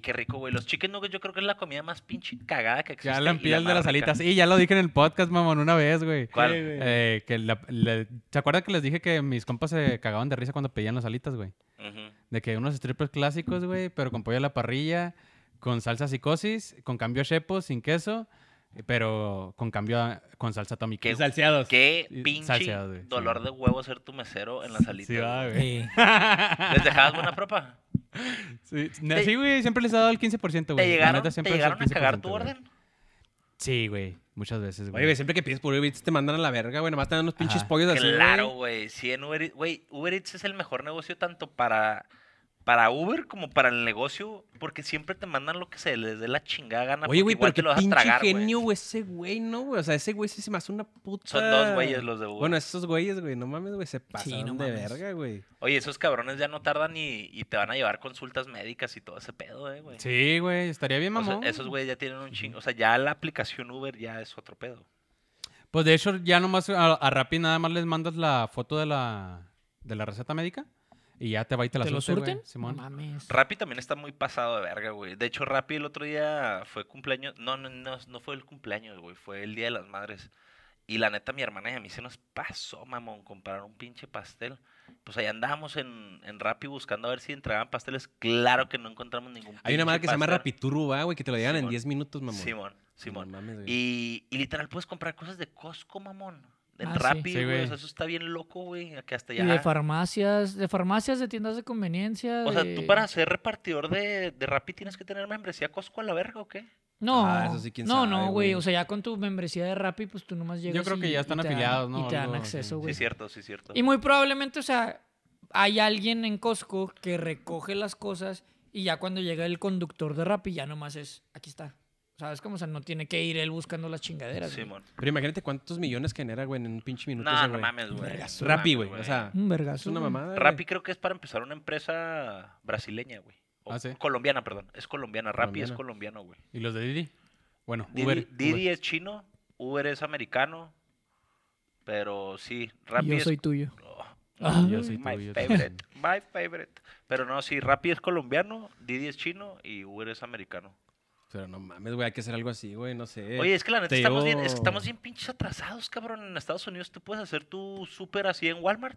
qué rico, güey. Los chicken nuggets yo creo que es la comida más pinche cagada que existe. Ya la piel de las alitas. Y ya lo dije en el podcast, mamón, una vez, güey. Eh, que ¿Se acuerdan que les dije que mis compas se cagaban de risa cuando pedían las alitas, güey? De que unos strippers clásicos, güey, pero con pollo a la parrilla, con salsa psicosis, con cambio a shepo, sin queso eh, pero con cambio con salsa Tommy. Qué, salseados. Qué pinche dolor de huevo ser tu mesero en la salita. Sí, güey. ¿Les dejabas buena propa? Sí, güey, siempre les he dado el 15%, güey. ¿Te llegaron, neta, ¿te llegaron a cagar tu orden? Sí, güey. Muchas veces, güey. Oye, siempre que pides por Uber Eats te mandan a la verga, güey. Nomás te dan unos pinches pollos así, así. Claro, güey. Sí, en Uber Eats. Güey, Uber Eats es el mejor negocio tanto para para Uber como para el negocio, porque siempre te mandan lo que se les dé la chingada gana. Oye, güey, pero qué pinche tragar, genio, güey, ese güey, ¿no, güey? O sea, ese güey sí se me hace una puta... Son dos güeyes los de Uber. Bueno, esos güeyes, güey, no mames, güey, se pasan sí, no de mames. verga, güey. Oye, esos cabrones ya no tardan y, te van a llevar consultas médicas y todo ese pedo, eh, güey. Sí, güey, estaría bien mamón. esos güeyes ya tienen un chingo, o sea, ya la aplicación Uber ya es otro pedo. Pues de hecho, ya nomás a, a Rappi nada más les mandas la foto de la, de la receta médica. Y ya te va y te la Simón. Rappi también está muy pasado de verga, güey. De hecho, Rappi el otro día fue cumpleaños. No, no, no, fue el cumpleaños, güey. Fue el Día de las Madres. Y la neta, mi hermana y a mí se nos pasó, mamón, comprar un pinche pastel. Pues ahí andábamos en, en Rappi buscando a ver si entregaban pasteles. Claro que no encontramos ningún Hay una madre que se llama va, güey, que te lo llegan en 10 minutos, mamón. Simón, Simón. y, y literal, puedes comprar cosas de Costco, mamón. El ah, Rappi, güey. o sea, eso está bien loco, güey. hasta ya. Y de farmacias, de farmacias, de tiendas de conveniencia. O sea, tú para ser repartidor de, de Rappi tienes que tener membresía Costco a la verga o qué? No, ah, no, no, güey. O sea, ya con tu membresía de Rappi, pues tú nomás llegas. Yo creo que ya están afiliados, ¿no? Y te dan acceso, güey. Sí, cierto, sí, cierto. Y muy probablemente, o sea, hay alguien en Costco que recoge las cosas y ya cuando llega el conductor de Rappi, ya nomás es, aquí está. ¿Sabes como, O sea, no tiene que ir él buscando las chingaderas. Sí, Pero imagínate cuántos millones genera, güey, en un pinche minuto. No, no mames, güey. Vergazo, Rappi, güey. O sea, un vergazo, es una mamada. Rappi creo que es para empezar una empresa brasileña, güey. Ah, colombiana, perdón. Es colombiana. Rappi es colombiano, güey. ¿Y los de Didi? Bueno, Didi, es chino, Uber es americano. Pero sí, Rappi Yo soy tuyo. Oh, ah. yo soy my favorite. my favorite. Pero no, sí, Rappi es colombiano, Didi es chino y Uber es americano. Pero no mames, güey, hay que hacer algo así, güey, no sé. Oye, es que la neta estamos bien, es estamos bien pinches atrasados, cabrón. En Estados Unidos tú puedes hacer tu súper así en Walmart.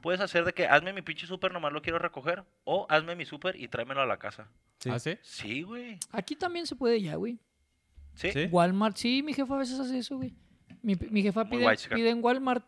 Puedes hacer de que hazme mi pinche súper, nomás lo quiero recoger. O hazme mi súper y tráemelo a la casa. ¿Sí? ¿Ah, sí? güey. Aquí también se puede ya, güey. ¿Sí? Walmart, sí, mi jefa a veces hace eso, güey. Mi, mi jefa pide, pide, en Walmart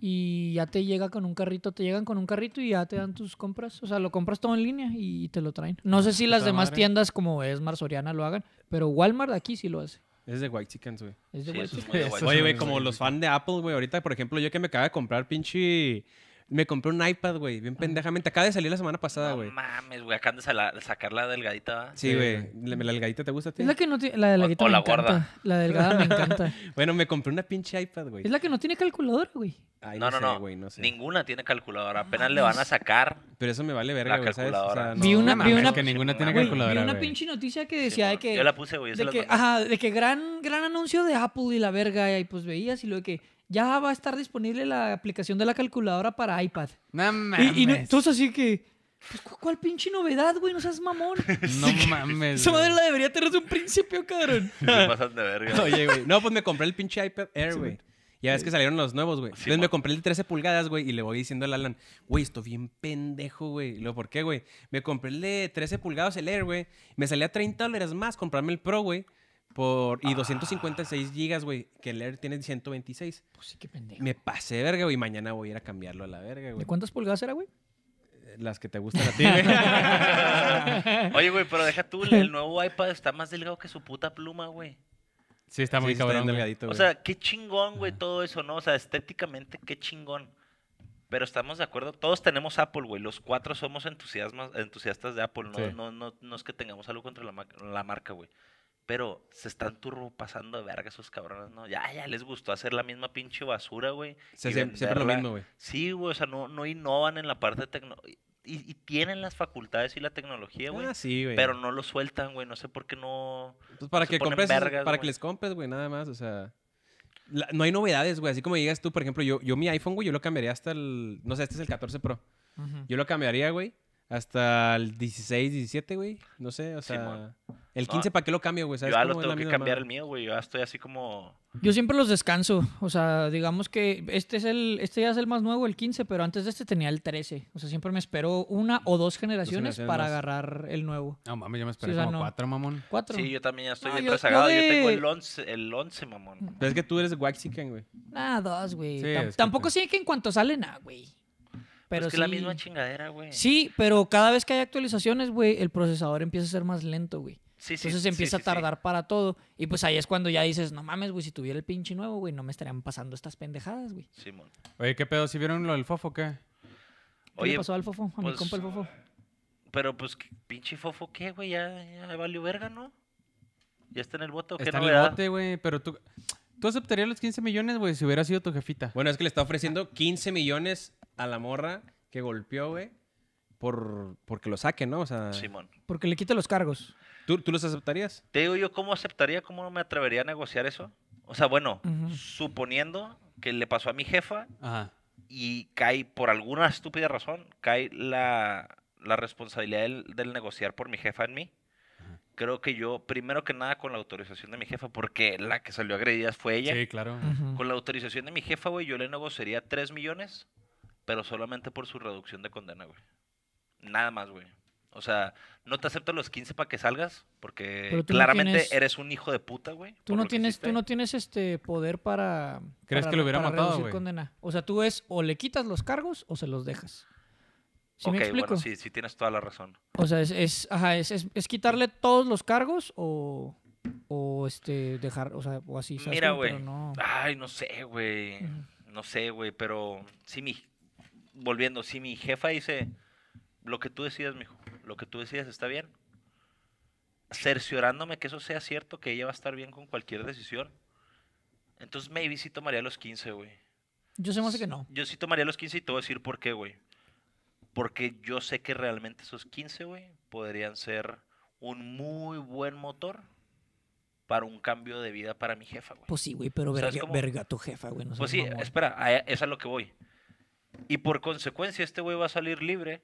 y ya te llega con un carrito, te llegan con un carrito y ya te dan tus compras. O sea, lo compras todo en línea y te lo traen. No sé si las demás tiendas como es Soriana lo hagan, pero Walmart aquí sí lo hace. Es de White Chickens, güey. Es de White Oye, güey, como los fans de Apple, güey, ahorita, por ejemplo, yo que me acabo de comprar pinche me compré un iPad, güey, bien ah. pendejamente. Acaba de salir la semana pasada, güey. No mames, güey, Acá a de sacar la delgadita, Sí, güey. ¿La, ¿La, delgadita te gusta a ti? Es la que no tiene... La delgadita o, me la encanta. La delgada me encanta. bueno, me compré una pinche iPad, güey. Es la que no tiene calculadora, güey. no, no, no. no. no sé. Ninguna tiene calculadora. Apenas le van a sacar. Pero eso me vale verga, güey. O sea, vi una, vi una, que ninguna tiene calculadora. Vi una pinche noticia que decía de que. Yo la puse, güey. De, que, ajá, de que gran, gran anuncio de Apple y la verga. Y pues veías y lo de que ya va a estar disponible la aplicación de la calculadora para iPad. No mames. Y, tú así que. Pues, ¿Cuál pinche novedad, güey? No seas mamón. No mames. Esa madre la debería tener desde un principio, cabrón. Te pasan de verga. Oye, güey. No, pues me compré el pinche iPad Air, güey. ya ves que salieron los nuevos, güey. Entonces me compré el de 13 pulgadas, güey, y le voy diciendo al Alan, güey, esto bien pendejo, güey. ¿Y Luego, ¿por qué, güey? Me compré el de 13 pulgadas, el Air, güey. Me salía 30 dólares más comprarme el Pro, güey y 256 ah. gigas, güey. Que el Air tiene 126. Pues sí, qué pendejo. Me pasé verga, güey. Mañana voy a ir a cambiarlo a la verga, güey. ¿De cuántas pulgadas era, güey? Eh, las que te gustan a ti, güey. Oye, güey, pero deja tú. El nuevo iPad está más delgado que su puta pluma, güey. Sí, está muy cabrón. delgadito, delgadito, o sea, qué chingón, güey, todo eso, ¿no? O sea, estéticamente, qué chingón. Pero estamos de acuerdo, todos tenemos Apple, güey. Los cuatro somos entusiastas de Apple, ¿no? No, no, es que tengamos algo contra la marca, güey. Pero se están turbo pasando de verga esos cabrones, ¿no? Ya, ya les gustó hacer la misma pinche basura, güey. siempre lo mismo, güey. Sí, güey, o sea, no, no innovan en la parte de Y, y, tienen las facultades y la tecnología, güey. Ah, sí, güey. Pero no lo sueltan, güey. No sé por qué no. Pues para que compres, para que les compres, güey, nada más, o sea. no hay novedades, güey. Así como digas tú, por ejemplo, yo, yo mi iPhone, güey, yo lo cambiaría hasta el. No sé, este es el 14 Pro. Yo lo cambiaría, güey, hasta el 16, 17, güey. No sé, o sea. el 15, ¿para qué lo cambio, güey? Yo ya lo tengo que cambiar el mío, güey. Yo ya estoy así como. Yo siempre los descanso. O sea, digamos que este es el. Este ya es el más nuevo, el 15, pero antes de este tenía el 13. O sea, siempre me espero una o dos generaciones, para agarrar el nuevo. No mames, yo me esperé como cuatro, mamón. Cuatro. Sí, yo también ya estoy no, bien yo, rezagado. Yo, tengo el 11, el 11 mamón. Pero es que tú eres waxican, güey. nada ah, dos, güey. tampoco pues sé que en cuanto sale, ah güey. Pues es que la misma chingadera, güey. Sí, pero cada vez que hay actualizaciones, güey, el procesador empieza a ser más lento, güey. Sí, sí, Entonces empieza a tardar para todo. Y pues ahí es cuando ya dices, no mames, güey, si tuviera el pinche nuevo, güey, no me estarían pasando estas pendejadas, güey. Simón. Oye, ¿qué pedo? ¿Si vieron lo del fofo qué? ¿Qué pasó al fofo? A mi pues, compa el fofo. Pero pues, pinche fofo qué, güey, ya, ya valió verga, ¿no? Ya está en el bote, ¿o ¿qué Está en el bote, güey, pero tú... ¿Tú aceptarías los 15 millones, güey, si hubiera sido tu jefita? Bueno, es que le está ofreciendo 15 millones a la morra que golpeó, güey, por, porque lo saquen, ¿no? O sea, Simón. Porque le quita los cargos. ¿Tú, los aceptarías? Te digo yo, ¿cómo aceptaría? ¿Cómo no me atrevería a negociar eso? O sea, bueno, suponiendo que le pasó a mi jefa y cae, por alguna estúpida razón, cae la, la responsabilidad del, negociar por mi jefa en mí. Creo que yo, primero que nada, con la autorización de mi jefa, porque la que salió agredida fue ella. Sí, claro. Con la autorización de mi jefa, güey, yo le negociaría 3 millones pero solamente por su reducción de condena, güey. Nada más, güey. O sea, no te acepto los 15 para que salgas, porque claramente eres un hijo de puta, güey. Tú no tienes, tú no tienes este poder para. ¿Crees que lo hubiera matado, güey? Condena. O sea, tú es o le quitas los cargos o se los dejas. ¿Sí me explico? Bueno, sí, sí tienes toda la razón. O sea, es, es, ajá, es, quitarle todos los cargos o, o este dejar, o sea, o así. Mira, güey. Ay, no sé, güey. No sé, güey, pero sí, mi, volviendo, si mi jefa dice, lo que tú decidas, mijo, lo que tú decidas está bien, cerciorándome que eso sea cierto, que ella va a estar bien con cualquier decisión, entonces maybe sí tomaría los 15, güey. Yo sé más que no. Yo sí tomaría los 15 y te voy a decir por qué, güey. Porque yo sé que realmente esos 15, güey, podrían ser un muy buen motor para un cambio de vida para mi jefa, güey. Pues sí, güey, pero verga, tu jefa, güey. pues sí, espera, a, es a lo que voy. Y por consecuencia, este güey va a salir libre.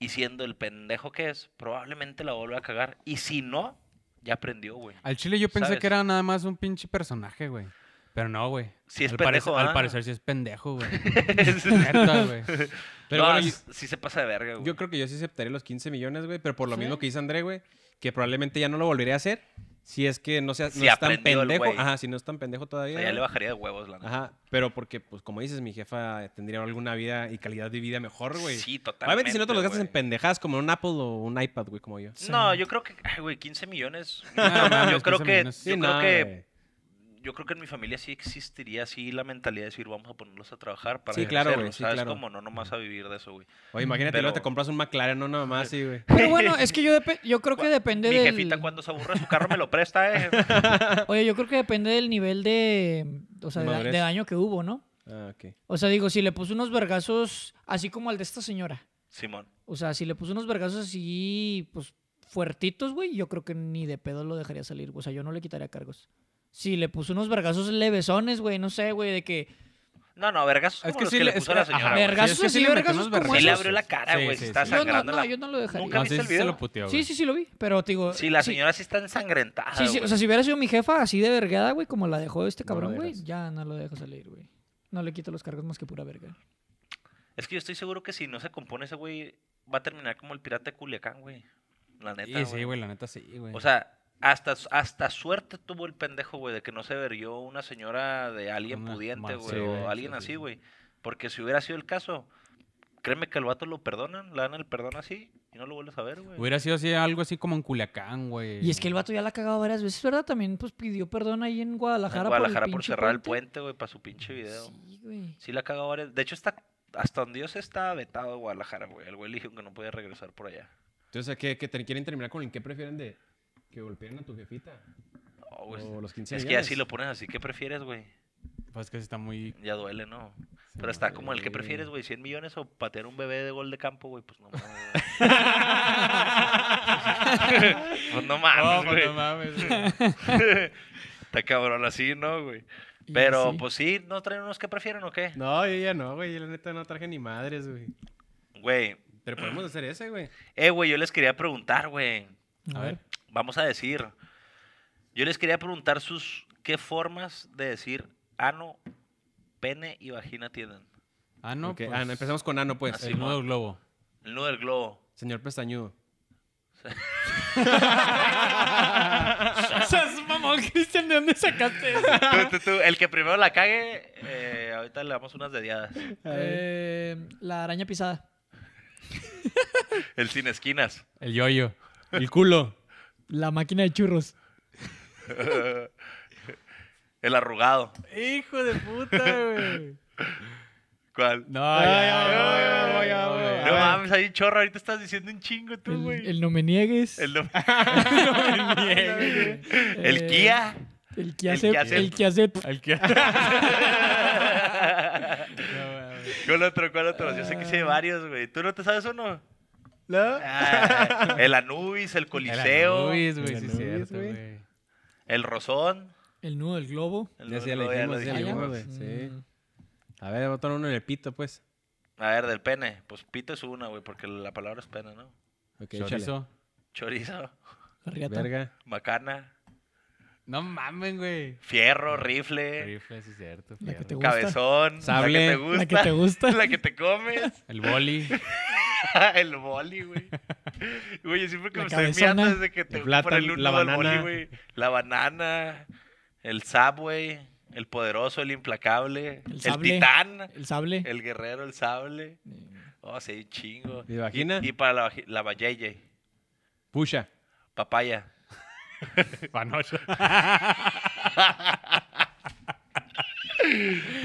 Y siendo el pendejo que es, probablemente la vuelva a cagar. Y si no, ya aprendió, güey. Al chile yo pensé que era nada más un pinche personaje, güey. Pero no, güey. Si al pendejo. Al ah. parecer sí es pendejo, güey. güey. Pero no, bueno, sí se pasa de verga, güey. Yo creo que yo sí aceptaría los 15 millones, güey. Pero por lo mismo que dice André, güey, que probablemente ya no lo volveré a hacer. Si es que no, sea, no tan pendejo. Ajá, si no es tan pendejo todavía. ya le bajaría de huevos, la neta. Ajá, pero porque, pues como dices, mi jefa tendría alguna vida y calidad de vida mejor, güey. Sí, totalmente. ver si no te los gastas en pendejadas como en un Apple o un iPad, güey, como yo. No, yo creo que, ay, güey, 15 millones. No, yo, creo que, millones. yo creo que, yo creo que yo creo que en mi familia sí existiría así la mentalidad de decir, vamos a ponerlos a trabajar para sí, claro, güey, sí, claro. como, No nomás a vivir de eso, güey. Oye, imagínate, Pero... te compras un McLaren, no nomás sí, güey. Pero bueno, es que yo, yo creo que depende de. Mi jefita cuando se aburre su carro me lo presta, eh. Oye, yo creo que depende del nivel de, de, daño que hubo, ¿no? Ah, ok. O sea, digo, si le puso unos vergazos así como al de esta señora. Simón. O sea, si le puso unos vergazos así, pues fuertitos, güey, yo creo que ni de pedo lo dejaría salir. O sea, yo no le quitaría cargos. Sí, le puso unos vergazos levesones, güey, no sé, güey, de que... No, no, vergazos es que los que le puso a la señora. Vergazos, sí, vergazos como Sí le abrió la cara, güey, si está sangrando. no, no, la... yo no lo dejaría. ¿Nunca no, viste el video? Se lo puteó, sí, sí, sí lo vi, pero digo... Sí, la señora sí, está ensangrentada, Sí, sí, o sea, si hubiera sido mi jefa así de vergada, güey, como la dejó este cabrón, güey, ya no lo dejo salir, güey. No le quito los cargos más que pura verga. Es que yo estoy seguro que si no se compone ese güey, va a terminar como el pirata de Culiacán, güey. La neta, Sí, sí, güey, la neta sí, güey. O sea, hasta, hasta suerte tuvo el pendejo, güey, de que no se verió una señora de alguien pudiente, güey, o alguien así, güey. Porque si hubiera sido el caso, créeme que al vato lo perdonan, le dan el perdón así y no lo vuelves a ver, güey. Hubiera sido así, algo así como en Culiacán, güey. Y es que el vato ya la ha cagado varias veces, ¿verdad? También pues pidió perdón ahí en Guadalajara. por, cerrar el puente, güey, para su pinche video. Sí, güey. Sí la ha cagado varias De hecho, está, hasta donde Dios está vetado de Guadalajara, güey. El güey dijo que no puede regresar por allá. Entonces, ¿qué, quieren terminar con el qué prefieren de que golpeen a tu jefita. O los 15 Es que así lo pones así, ¿qué prefieres, güey? Pues que está muy. Ya duele, ¿no? Pero está como el que prefieres, güey, 100 millones o patear un bebé de gol de campo, güey, pues no mames. pues no mames, pues güey. No, mames, Está cabrón así, ¿no, güey? Pero, pues sí, ¿no traen unos que prefieren o qué? No, yo ya no, güey. Yo la neta no traje ni madres, güey. Güey. Pero podemos hacer ese, güey. Eh, güey, yo les quería preguntar, güey. A ver vamos a decir, yo les quería preguntar sus, ¿qué formas de decir ano, pene y vagina tienen? Ano, ah, pues, ah, empecemos con ano, pues. Ah, el nudo del globo. El nudo del globo. Señor Pestañudo. mamón, Cristian, ¿de dónde sacaste eso? El que primero la cague, eh, ahorita le damos unas dediadas. Eh, la araña pisada. El sin esquinas. El yoyo. El culo. La máquina de churros. El arrugado. Hijo de puta, güey. ¿Cuál? No, ya, ya, ya, No mames, ahí chorro, ahorita estás diciendo un chingo tú, güey. El, no me niegues. El no, me niegues. El Kia. El Kia Z. El Kia Z. El Kia. ¿Cuál otro? ¿Cuál otro? Yo sé que sé varios, güey. ¿Tú no te sabes uno? Ah, el Anubis, el Coliseo. El Anubis, güey, el, Rosón. El nudo del globo. El ya, sí, globo, ya, dijimos, dijimos, dijimos, sí. Mm. A ver, botón uno en el pito, pues. A ver, del pene. Pues pito es una, güey, porque la palabra es pene, ¿no? Chorizo. Chorizo. Verga. Macana. No mamen, güey. Fierro, rifle. Rifle, sí es cierto. Cabezón. Sable. La que te gusta. La que te gusta. la que te comes. El boli. el boli, güey. Güey, siempre que me estoy mirando desde que te plata, por el uno la banana. Boli, güey. La banana, el subway, el poderoso, el implacable, el, titán, el sable, el guerrero, el sable. Mm. Oh, sí, chingo. ¿Y, y, para la, la valleye. pucha, Papaya. Panocha.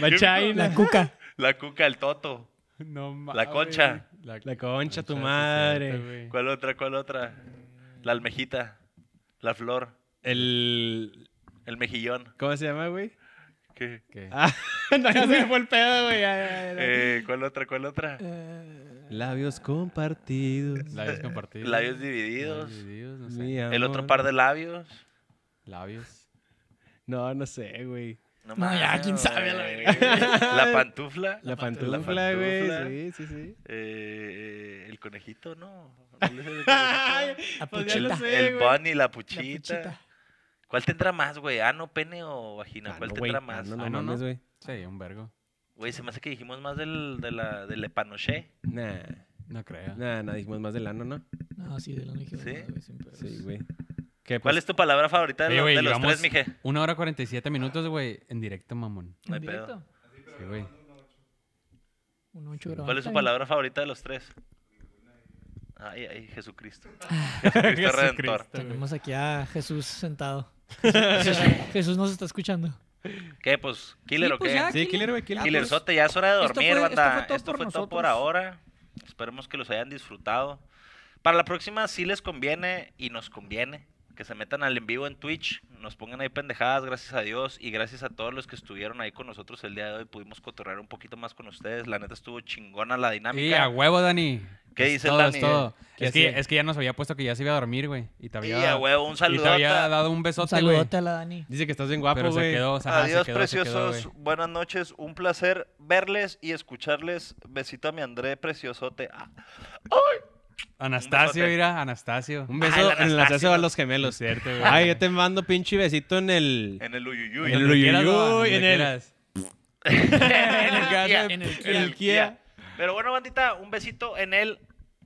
Machai, la cuca. La cuca, el toto. La concha. La, concha, tu madre. ¿Cuál otra? ¿Cuál otra? La almejita. La flor. El. mejillón. ¿Cómo se llama, güey? ¿Qué? me ah, fue güey. Eh, ¿Cuál otra? ¿Cuál otra? Eh, labios compartidos. Labios compartidos. Labios divididos. El otro par de labios. Labios. No, no sé, güey. No, ya, quién sabe. La, la, pantufla. La pantufla, güey. Sí, sí, sí. Eh, el conejito, no. el, la pues el bunny, la puchita. ¿Cuál tendrá más, güey? ¿Ano, pene o vagina? ¿Cuál tendrá más? No, no, no, no, güey. Sí, un vergo. Güey, se me hace que dijimos más del, de epanoché. Nah, no creo. Nah, no, dijimos más del ano, ¿no? No, sí, del ano dijimos. Sí, Sí, güey. ¿Cuál pues, es tu palabra favorita de, los, tres, mije? Una hora siete minutos, güey, en directo, mamón. ¿En, directo? ¿Cuál es su palabra favorita de los tres? Ay, ay, Jesucristo. Ah. Jesucristo Redentor. Tenemos aquí a Jesús sentado. Jesús, nos está escuchando. ¿Qué? Pues, ¿killer o pues qué? sí, killer, güey, killer. Killer sote, ya es hora de dormir, esto banda. Esto fue todo, por, fue todo por ahora. Esperemos que los hayan disfrutado. Para la próxima sí les conviene y nos conviene que se metan al en vivo en Twitch, nos pongan ahí pendejadas, gracias a Dios y gracias a todos los que estuvieron ahí con nosotros el día de hoy. Pudimos cotorrear un poquito más con ustedes. La neta estuvo chingona la dinámica. Y a huevo, Dani. ¿Qué dice Dani? Es, todo. Es, que, es, que, ya nos había puesto que ya se iba a dormir, güey. Y a huevo, un saludo. Y te había dado un besote, güey. a la Dani. Dice que estás bien guapo, Pero Se quedó, Adiós, preciosos. Buenas noches. Un placer verles y escucharles. Besito a mi André, preciosote. Ah. ¡Ay! Anastasio, mira, Anastasio. Un ah, beso Anastasio. en a los gemelos, ¿cierto? Ay, yo te mando pinche besito en el... En el uyuyuy. En el uyuyuy, en el... En el Kia. Pero bueno, bandita, un besito en el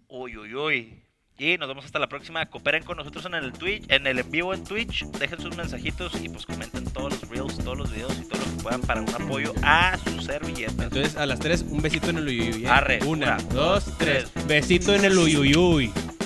uyuyuy. Y nos vemos hasta la próxima. Cooperen con nosotros en el Twitch, en el en vivo en Twitch. Dejen sus mensajitos y pues comenten todos los reels, todos los videos y todo para un apoyo a su servilleta. Entonces, a las tres, un besito en el uyuyuy. ¿eh? Una, dos, tres. Besito en el uyuyuy.